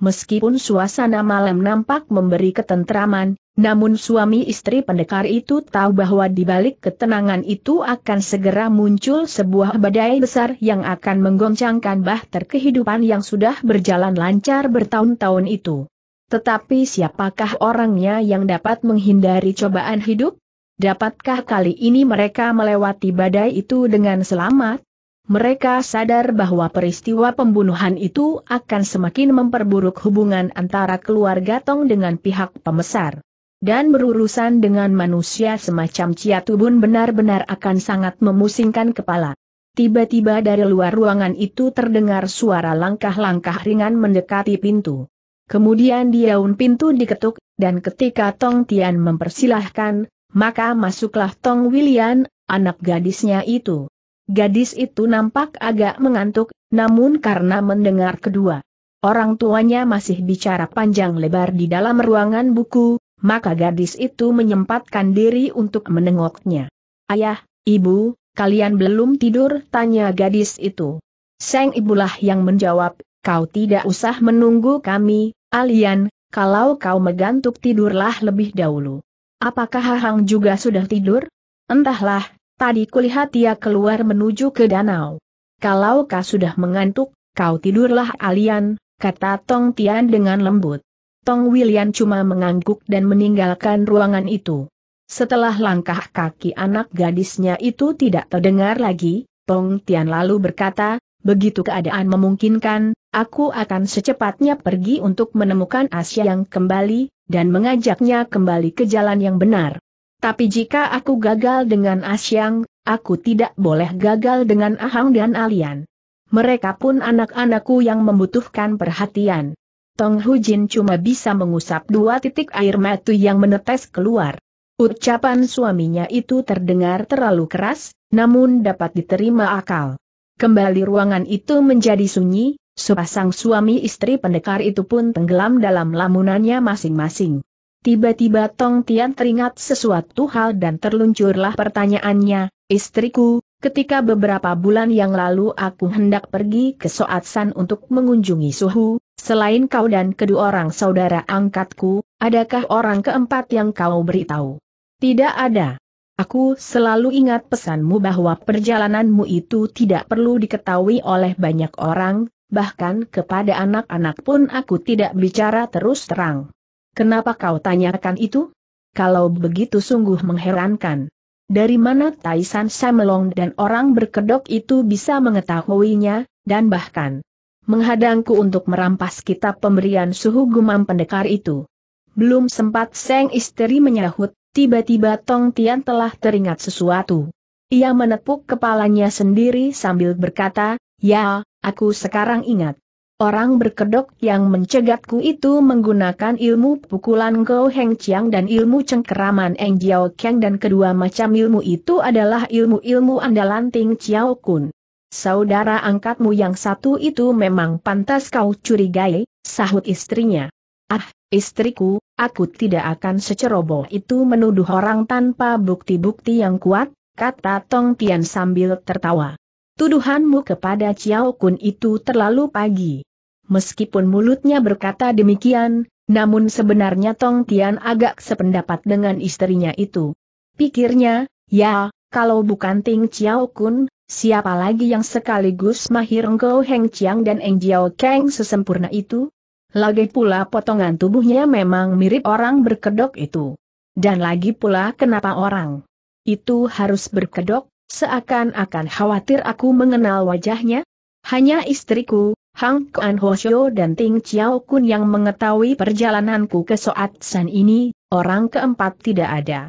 Meskipun suasana malam nampak memberi ketentraman, namun suami istri pendekar itu tahu bahwa di balik ketenangan itu akan segera muncul sebuah badai besar yang akan menggoncangkan bahter kehidupan yang sudah berjalan lancar bertahun-tahun itu. Tetapi siapakah orangnya yang dapat menghindari cobaan hidup? Dapatkah kali ini mereka melewati badai itu dengan selamat? Mereka sadar bahwa peristiwa pembunuhan itu akan semakin memperburuk hubungan antara keluarga Tong dengan pihak pemesar dan berurusan dengan manusia semacam Ciatubun benar-benar akan sangat memusingkan kepala. Tiba-tiba dari luar ruangan itu terdengar suara langkah-langkah ringan mendekati pintu. Kemudian diaun pintu diketuk, dan ketika Tong Tian mempersilahkan, maka masuklah Tong William, anak gadisnya itu. Gadis itu nampak agak mengantuk, namun karena mendengar kedua orang tuanya masih bicara panjang lebar di dalam ruangan buku, maka gadis itu menyempatkan diri untuk menengoknya. Ayah, ibu, kalian belum tidur? Tanya gadis itu. Seng ibulah yang menjawab, kau tidak usah menunggu kami, Alian, kalau kau megantuk tidurlah lebih dahulu. Apakah Hahang juga sudah tidur? Entahlah, tadi kulihat ia keluar menuju ke danau. Kalau kau sudah mengantuk, kau tidurlah Alian, kata Tong Tian dengan lembut. Tong William cuma mengangguk dan meninggalkan ruangan itu. Setelah langkah kaki anak gadisnya itu tidak terdengar lagi, Tong Tian lalu berkata, begitu keadaan memungkinkan, aku akan secepatnya pergi untuk menemukan Asia yang kembali, dan mengajaknya kembali ke jalan yang benar. Tapi jika aku gagal dengan Asyang, aku tidak boleh gagal dengan Ahang dan Alian. Mereka pun anak-anakku yang membutuhkan perhatian. Tong Hu Jin cuma bisa mengusap dua titik air mata yang menetes keluar. Ucapan suaminya itu terdengar terlalu keras, namun dapat diterima akal. Kembali ruangan itu menjadi sunyi, sepasang suami istri pendekar itu pun tenggelam dalam lamunannya masing-masing. Tiba-tiba Tong Tian teringat sesuatu hal dan terluncurlah pertanyaannya, istriku, Ketika beberapa bulan yang lalu aku hendak pergi ke Soatsan untuk mengunjungi Suhu, selain kau dan kedua orang saudara angkatku, adakah orang keempat yang kau beritahu? Tidak ada. Aku selalu ingat pesanmu bahwa perjalananmu itu tidak perlu diketahui oleh banyak orang, bahkan kepada anak-anak pun aku tidak bicara terus terang. Kenapa kau tanyakan itu? Kalau begitu sungguh mengherankan. Dari mana Taisan Samelong dan orang berkedok itu bisa mengetahuinya, dan bahkan menghadangku untuk merampas kitab pemberian suhu gumam pendekar itu. Belum sempat Seng istri menyahut, tiba-tiba Tong Tian telah teringat sesuatu. Ia menepuk kepalanya sendiri sambil berkata, Ya, aku sekarang ingat. Orang berkedok yang mencegatku itu menggunakan ilmu pukulan Go Heng Chiang dan ilmu cengkeraman Eng Jiao Kang dan kedua macam ilmu itu adalah ilmu-ilmu andalan Ting Chiao Kun. Saudara angkatmu yang satu itu memang pantas kau curigai, sahut istrinya. Ah, istriku, aku tidak akan seceroboh itu menuduh orang tanpa bukti-bukti yang kuat, kata Tong Tian sambil tertawa. Tuduhanmu kepada ciao Kun itu terlalu pagi. Meskipun mulutnya berkata demikian, namun sebenarnya Tong Tian agak sependapat dengan istrinya itu. Pikirnya, ya, kalau bukan Ting Chiao Kun, siapa lagi yang sekaligus mahir Ngo Heng Chiang dan Eng Jiao Kang sesempurna itu? Lagi pula potongan tubuhnya memang mirip orang berkedok itu. Dan lagi pula kenapa orang itu harus berkedok, seakan-akan khawatir aku mengenal wajahnya? Hanya istriku, Hang Kuan Hoshio dan Ting Chiao Kun yang mengetahui perjalananku ke Soat San ini, orang keempat tidak ada.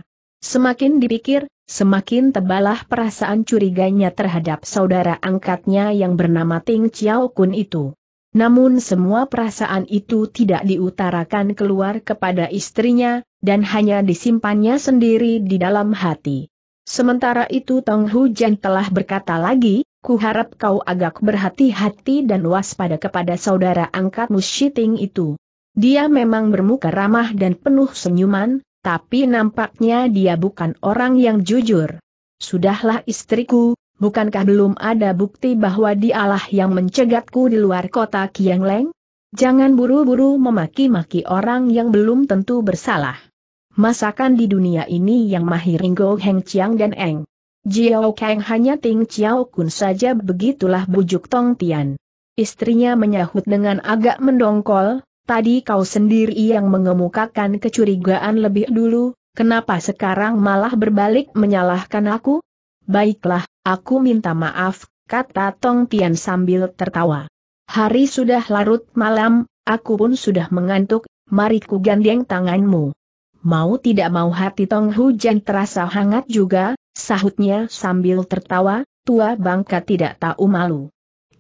Semakin dipikir, semakin tebalah perasaan curiganya terhadap saudara angkatnya yang bernama Ting Chiao Kun itu. Namun semua perasaan itu tidak diutarakan keluar kepada istrinya, dan hanya disimpannya sendiri di dalam hati. Sementara itu Tong Hujan telah berkata lagi, kuharap kau agak berhati-hati dan waspada kepada saudara angkat Shiting itu. Dia memang bermuka ramah dan penuh senyuman, tapi nampaknya dia bukan orang yang jujur. Sudahlah istriku, bukankah belum ada bukti bahwa dialah yang mencegatku di luar kota Kiangleng? Jangan buru-buru memaki-maki orang yang belum tentu bersalah. Masakan di dunia ini yang mahir Ringo Heng Chiang dan Eng Jiao Kang hanya Ting Chiao Kun saja begitulah bujuk Tong Tian. Istrinya menyahut dengan agak mendongkol, tadi kau sendiri yang mengemukakan kecurigaan lebih dulu, kenapa sekarang malah berbalik menyalahkan aku? Baiklah, aku minta maaf, kata Tong Tian sambil tertawa. Hari sudah larut malam, aku pun sudah mengantuk, mari ku gandeng tanganmu. Mau tidak mau hati Tong Hujan terasa hangat juga, Sahutnya sambil tertawa, tua bangka tidak tahu malu.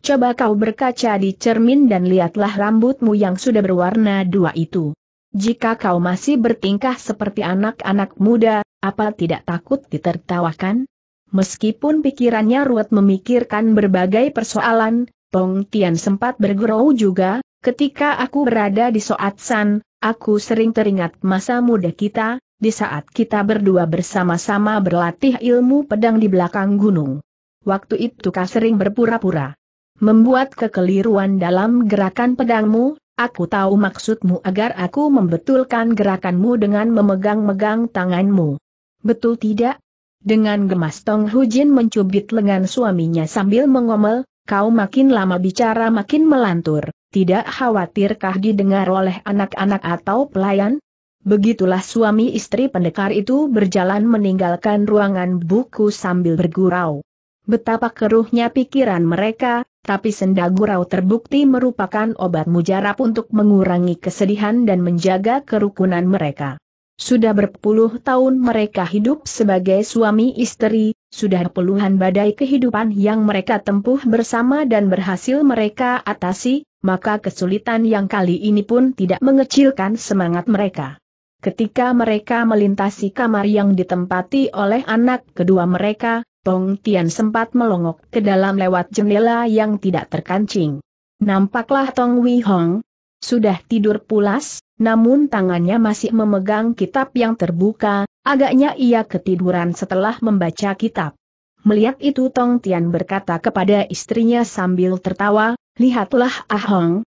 Coba kau berkaca di cermin dan lihatlah rambutmu yang sudah berwarna dua itu. Jika kau masih bertingkah seperti anak-anak muda, apa tidak takut ditertawakan? Meskipun pikirannya ruwet memikirkan berbagai persoalan, Tong Tian sempat bergerou juga, ketika aku berada di Soat San, aku sering teringat masa muda kita, di saat kita berdua bersama-sama berlatih ilmu pedang di belakang gunung. Waktu itu kau sering berpura-pura. Membuat kekeliruan dalam gerakan pedangmu, aku tahu maksudmu agar aku membetulkan gerakanmu dengan memegang-megang tanganmu. Betul tidak? Dengan gemas Tong Hujin mencubit lengan suaminya sambil mengomel, kau makin lama bicara makin melantur, tidak khawatirkah didengar oleh anak-anak atau pelayan? Begitulah suami istri pendekar itu berjalan meninggalkan ruangan buku sambil bergurau. Betapa keruhnya pikiran mereka, tapi senda gurau terbukti merupakan obat mujarab untuk mengurangi kesedihan dan menjaga kerukunan mereka. Sudah berpuluh tahun mereka hidup sebagai suami istri, sudah puluhan badai kehidupan yang mereka tempuh bersama dan berhasil mereka atasi, maka kesulitan yang kali ini pun tidak mengecilkan semangat mereka. Ketika mereka melintasi kamar yang ditempati oleh anak kedua mereka, Tong Tian sempat melongok ke dalam lewat jendela yang tidak terkancing. Nampaklah Tong Wei Hong sudah tidur pulas, namun tangannya masih memegang kitab yang terbuka, agaknya ia ketiduran setelah membaca kitab. Melihat itu Tong Tian berkata kepada istrinya sambil tertawa, Lihatlah Ah Hong,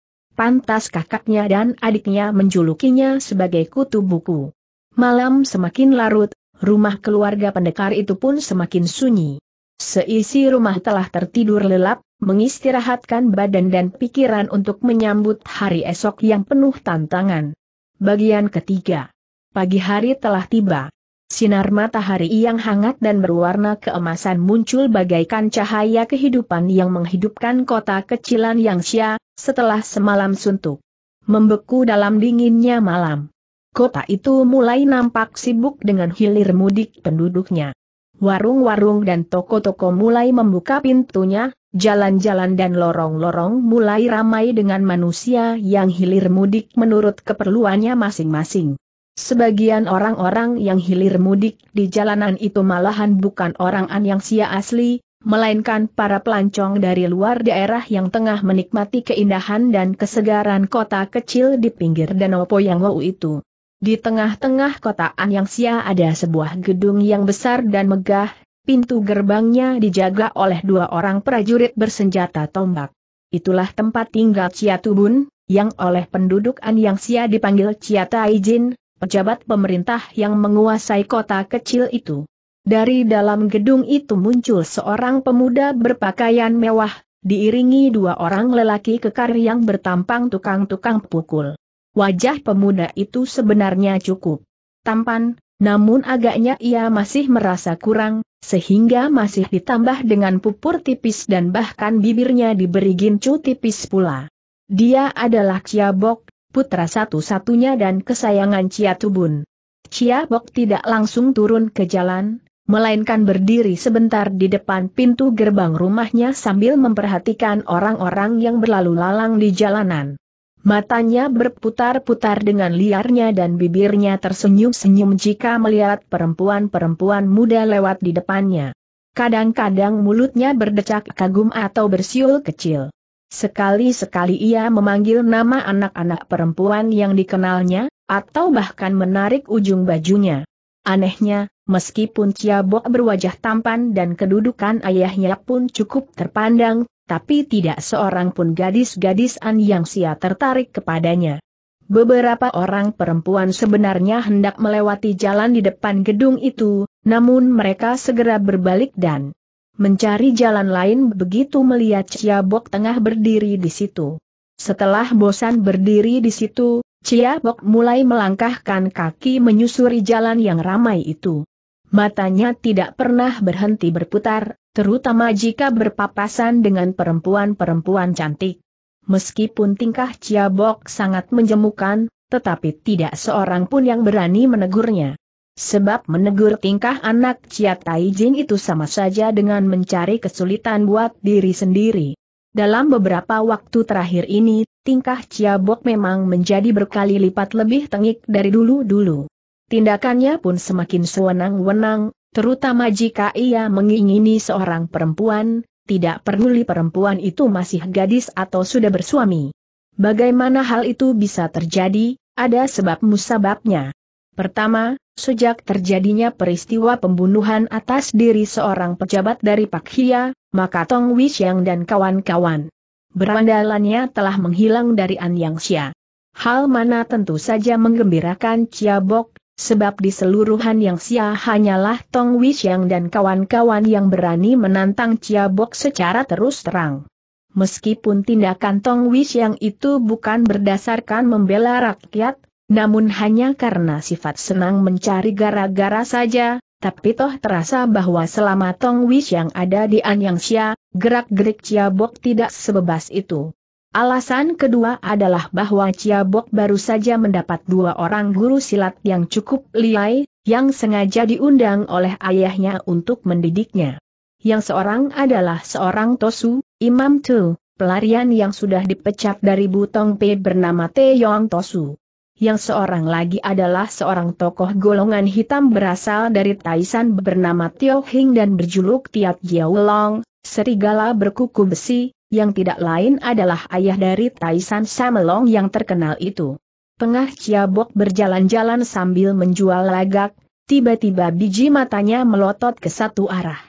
Pantas kakaknya dan adiknya menjulukinya sebagai kutu buku. Malam semakin larut, rumah keluarga pendekar itu pun semakin sunyi. Seisi rumah telah tertidur lelap, mengistirahatkan badan dan pikiran untuk menyambut hari esok yang penuh tantangan. Bagian ketiga. Pagi hari telah tiba. Sinar matahari yang hangat dan berwarna keemasan muncul bagaikan cahaya kehidupan yang menghidupkan kota kecilan yang sia, setelah semalam suntuk. Membeku dalam dinginnya malam. Kota itu mulai nampak sibuk dengan hilir mudik penduduknya. Warung-warung dan toko-toko mulai membuka pintunya, jalan-jalan dan lorong-lorong mulai ramai dengan manusia yang hilir mudik menurut keperluannya masing-masing. Sebagian orang-orang yang hilir mudik di jalanan itu malahan bukan orang An yang sia asli, melainkan para pelancong dari luar daerah yang tengah menikmati keindahan dan kesegaran kota kecil di pinggir Danau Poyangwau itu. Di tengah-tengah kota An yang sia ada sebuah gedung yang besar dan megah, pintu gerbangnya dijaga oleh dua orang prajurit bersenjata tombak. Itulah tempat tinggal Ciatubun, yang oleh penduduk An yang sia dipanggil Ciataijin pejabat pemerintah yang menguasai kota kecil itu. Dari dalam gedung itu muncul seorang pemuda berpakaian mewah, diiringi dua orang lelaki kekar yang bertampang tukang-tukang pukul. Wajah pemuda itu sebenarnya cukup tampan, namun agaknya ia masih merasa kurang, sehingga masih ditambah dengan pupur tipis dan bahkan bibirnya diberi gincu tipis pula. Dia adalah Kiabok putra satu-satunya dan kesayangan Cia Tubun. Cia Bok tidak langsung turun ke jalan, melainkan berdiri sebentar di depan pintu gerbang rumahnya sambil memperhatikan orang-orang yang berlalu lalang di jalanan. Matanya berputar-putar dengan liarnya dan bibirnya tersenyum-senyum jika melihat perempuan-perempuan muda lewat di depannya. Kadang-kadang mulutnya berdecak kagum atau bersiul kecil. Sekali-sekali ia memanggil nama anak-anak perempuan yang dikenalnya, atau bahkan menarik ujung bajunya. Anehnya, meskipun Ciabok berwajah tampan dan kedudukan ayahnya pun cukup terpandang, tapi tidak seorang pun gadis gadis an yang sia tertarik kepadanya. Beberapa orang perempuan sebenarnya hendak melewati jalan di depan gedung itu, namun mereka segera berbalik dan mencari jalan lain begitu melihat Chia Bok tengah berdiri di situ. Setelah bosan berdiri di situ, Chia Bok mulai melangkahkan kaki menyusuri jalan yang ramai itu. Matanya tidak pernah berhenti berputar, terutama jika berpapasan dengan perempuan-perempuan cantik. Meskipun tingkah Chia Bok sangat menjemukan, tetapi tidak seorang pun yang berani menegurnya. Sebab menegur tingkah anak Chia Tai Jin itu sama saja dengan mencari kesulitan buat diri sendiri. Dalam beberapa waktu terakhir ini, tingkah Chia Bok memang menjadi berkali lipat lebih tengik dari dulu-dulu. Tindakannya pun semakin sewenang-wenang, terutama jika ia mengingini seorang perempuan, tidak peduli perempuan itu masih gadis atau sudah bersuami. Bagaimana hal itu bisa terjadi, ada sebab musababnya. Pertama, sejak terjadinya peristiwa pembunuhan atas diri seorang pejabat dari Pak Hia, maka Tong Wishang dan kawan-kawan berandalannya telah menghilang dari An Yang Hal mana tentu saja menggembirakan Chia Bok, sebab di seluruh Han Yang Xia hanyalah Tong Wishang dan kawan-kawan yang berani menantang Chia Bok secara terus terang. Meskipun tindakan Tong Wishang itu bukan berdasarkan membela rakyat, namun hanya karena sifat senang mencari gara-gara saja, tapi toh terasa bahwa selama Tong Wish yang ada di Anyangsha, gerak-gerik Bok tidak sebebas itu. Alasan kedua adalah bahwa Bok baru saja mendapat dua orang guru silat yang cukup liai, yang sengaja diundang oleh ayahnya untuk mendidiknya. Yang seorang adalah seorang Tosu, Imam Tu, pelarian yang sudah dipecat dari Butong Pe bernama Te Yong Tosu yang seorang lagi adalah seorang tokoh golongan hitam berasal dari Taisan bernama Tio Hing dan berjuluk Tiat Jiao Long, serigala berkuku besi, yang tidak lain adalah ayah dari Taisan Samelong yang terkenal itu. Pengah Ciabok berjalan-jalan sambil menjual lagak, tiba-tiba biji matanya melotot ke satu arah.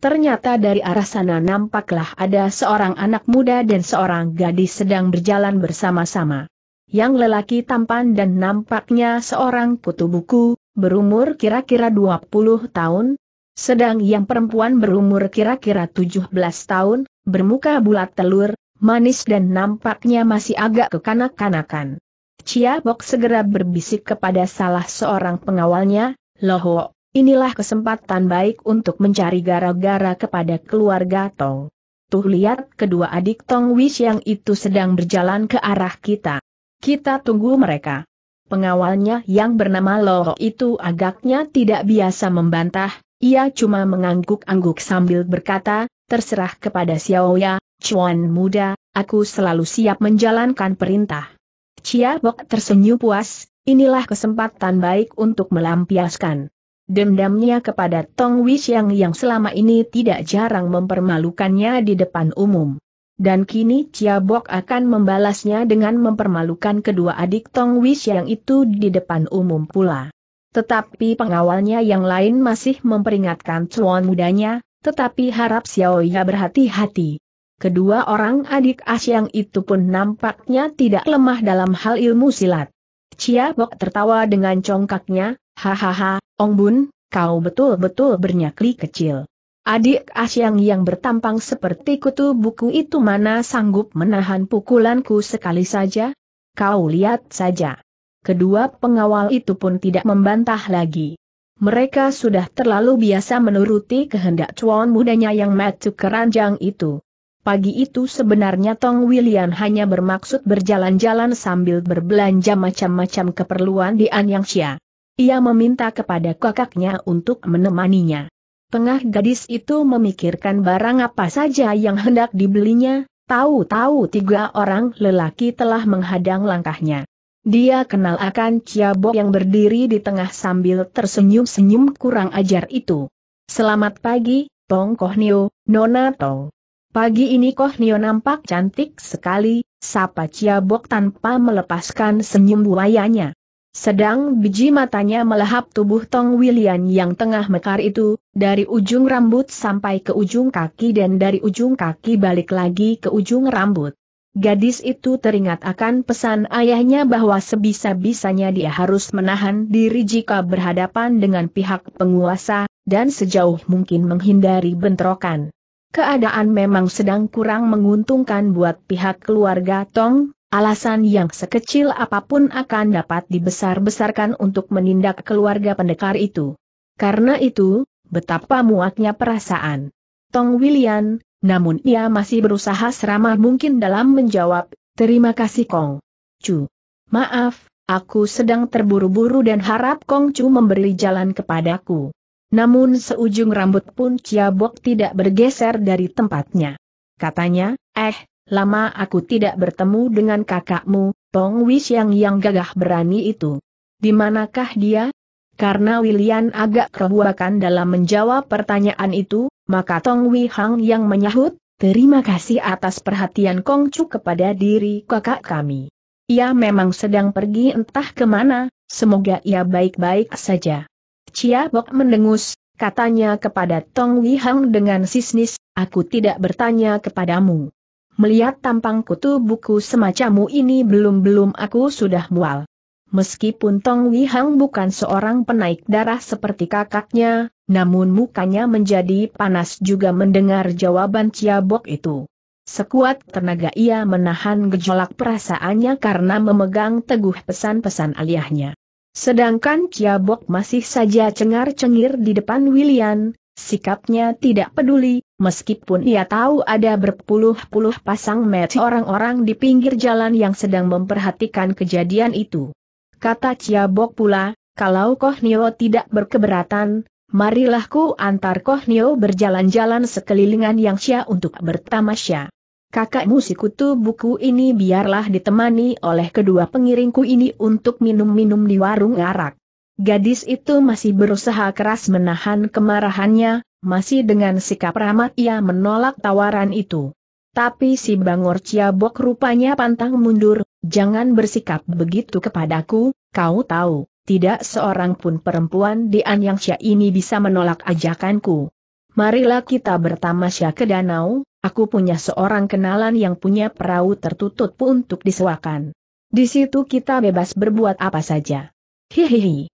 Ternyata dari arah sana nampaklah ada seorang anak muda dan seorang gadis sedang berjalan bersama-sama. Yang lelaki tampan dan nampaknya seorang kutu buku, berumur kira-kira 20 tahun, sedang yang perempuan berumur kira-kira 17 tahun, bermuka bulat telur, manis dan nampaknya masih agak kekanak-kanakan. Chia Bok segera berbisik kepada salah seorang pengawalnya, Loho, inilah kesempatan baik untuk mencari gara-gara kepada keluarga Tong. Tuh lihat kedua adik Tong Wish yang itu sedang berjalan ke arah kita. Kita tunggu mereka. Pengawalnya yang bernama Loro itu agaknya tidak biasa membantah, ia cuma mengangguk-angguk sambil berkata, terserah kepada Xiaoya, Cuan muda, aku selalu siap menjalankan perintah. Chia Bok tersenyum puas, inilah kesempatan baik untuk melampiaskan dendamnya kepada Tong Wish yang selama ini tidak jarang mempermalukannya di depan umum dan kini Chia Bok akan membalasnya dengan mempermalukan kedua adik Tong Wish yang itu di depan umum pula. Tetapi pengawalnya yang lain masih memperingatkan cuan mudanya, tetapi harap Xiao Ya berhati-hati. Kedua orang adik yang itu pun nampaknya tidak lemah dalam hal ilmu silat. Chia Bok tertawa dengan congkaknya, hahaha, Ong Bun, kau betul-betul bernyakli kecil. Adik Asyang yang bertampang seperti kutu buku itu mana sanggup menahan pukulanku sekali saja? Kau lihat saja. Kedua pengawal itu pun tidak membantah lagi. Mereka sudah terlalu biasa menuruti kehendak cuan mudanya yang matu keranjang itu. Pagi itu sebenarnya Tong William hanya bermaksud berjalan-jalan sambil berbelanja macam-macam keperluan di Anyangxia. Ia meminta kepada kakaknya untuk menemaninya. Tengah gadis itu memikirkan barang apa saja yang hendak dibelinya, tahu-tahu tiga orang lelaki telah menghadang langkahnya. Dia kenal akan cia-bok yang berdiri di tengah sambil tersenyum-senyum kurang ajar itu. Selamat pagi, Tong Koh Kohnio, Nona Tong. Pagi ini Koh Kohnio nampak cantik sekali, sapa Ciabok tanpa melepaskan senyum buayanya. Sedang biji matanya melahap tubuh Tong William yang tengah mekar itu, dari ujung rambut sampai ke ujung kaki dan dari ujung kaki balik lagi ke ujung rambut. Gadis itu teringat akan pesan ayahnya bahwa sebisa-bisanya dia harus menahan diri jika berhadapan dengan pihak penguasa, dan sejauh mungkin menghindari bentrokan. Keadaan memang sedang kurang menguntungkan buat pihak keluarga Tong, Alasan yang sekecil apapun akan dapat dibesar-besarkan untuk menindak keluarga pendekar itu. Karena itu, betapa muaknya perasaan Tong William, namun ia masih berusaha seramah mungkin dalam menjawab, terima kasih Kong. Chu. Maaf, aku sedang terburu-buru dan harap Kong Chu memberi jalan kepadaku. Namun seujung rambut pun Bok tidak bergeser dari tempatnya. Katanya, eh, lama aku tidak bertemu dengan kakakmu, Tong Wish yang gagah berani itu. Di manakah dia? Karena William agak keruakan dalam menjawab pertanyaan itu, maka Tong Hang yang menyahut, terima kasih atas perhatian Kong Chu kepada diri kakak kami. Ia memang sedang pergi entah kemana, semoga ia baik-baik saja. Chia Bok mendengus, katanya kepada Tong Hang dengan sisnis, aku tidak bertanya kepadamu. Melihat tampang kutu buku semacammu ini belum-belum aku sudah mual. Meskipun Tong Wihang bukan seorang penaik darah seperti kakaknya, namun mukanya menjadi panas juga mendengar jawaban Bok itu. Sekuat tenaga ia menahan gejolak perasaannya karena memegang teguh pesan-pesan aliahnya. Sedangkan Bok masih saja cengar-cengir di depan William, sikapnya tidak peduli, Meskipun ia tahu ada berpuluh-puluh pasang mata orang-orang di pinggir jalan yang sedang memperhatikan kejadian itu. Kata Bok pula, kalau Koh Kohnio tidak berkeberatan, marilah ku antar Koh Kohnio berjalan-jalan sekelilingan yang sya untuk bertamasya. Kakak si kutu buku ini biarlah ditemani oleh kedua pengiringku ini untuk minum-minum di warung arak. Gadis itu masih berusaha keras menahan kemarahannya, masih dengan sikap ramah ia menolak tawaran itu. Tapi si Bangor Ciabok rupanya pantang mundur, jangan bersikap begitu kepadaku, kau tahu, tidak seorang pun perempuan di Anyangsia ini bisa menolak ajakanku. Marilah kita bertamasya ke danau, aku punya seorang kenalan yang punya perahu tertutup untuk disewakan. Di situ kita bebas berbuat apa saja. Hihihi.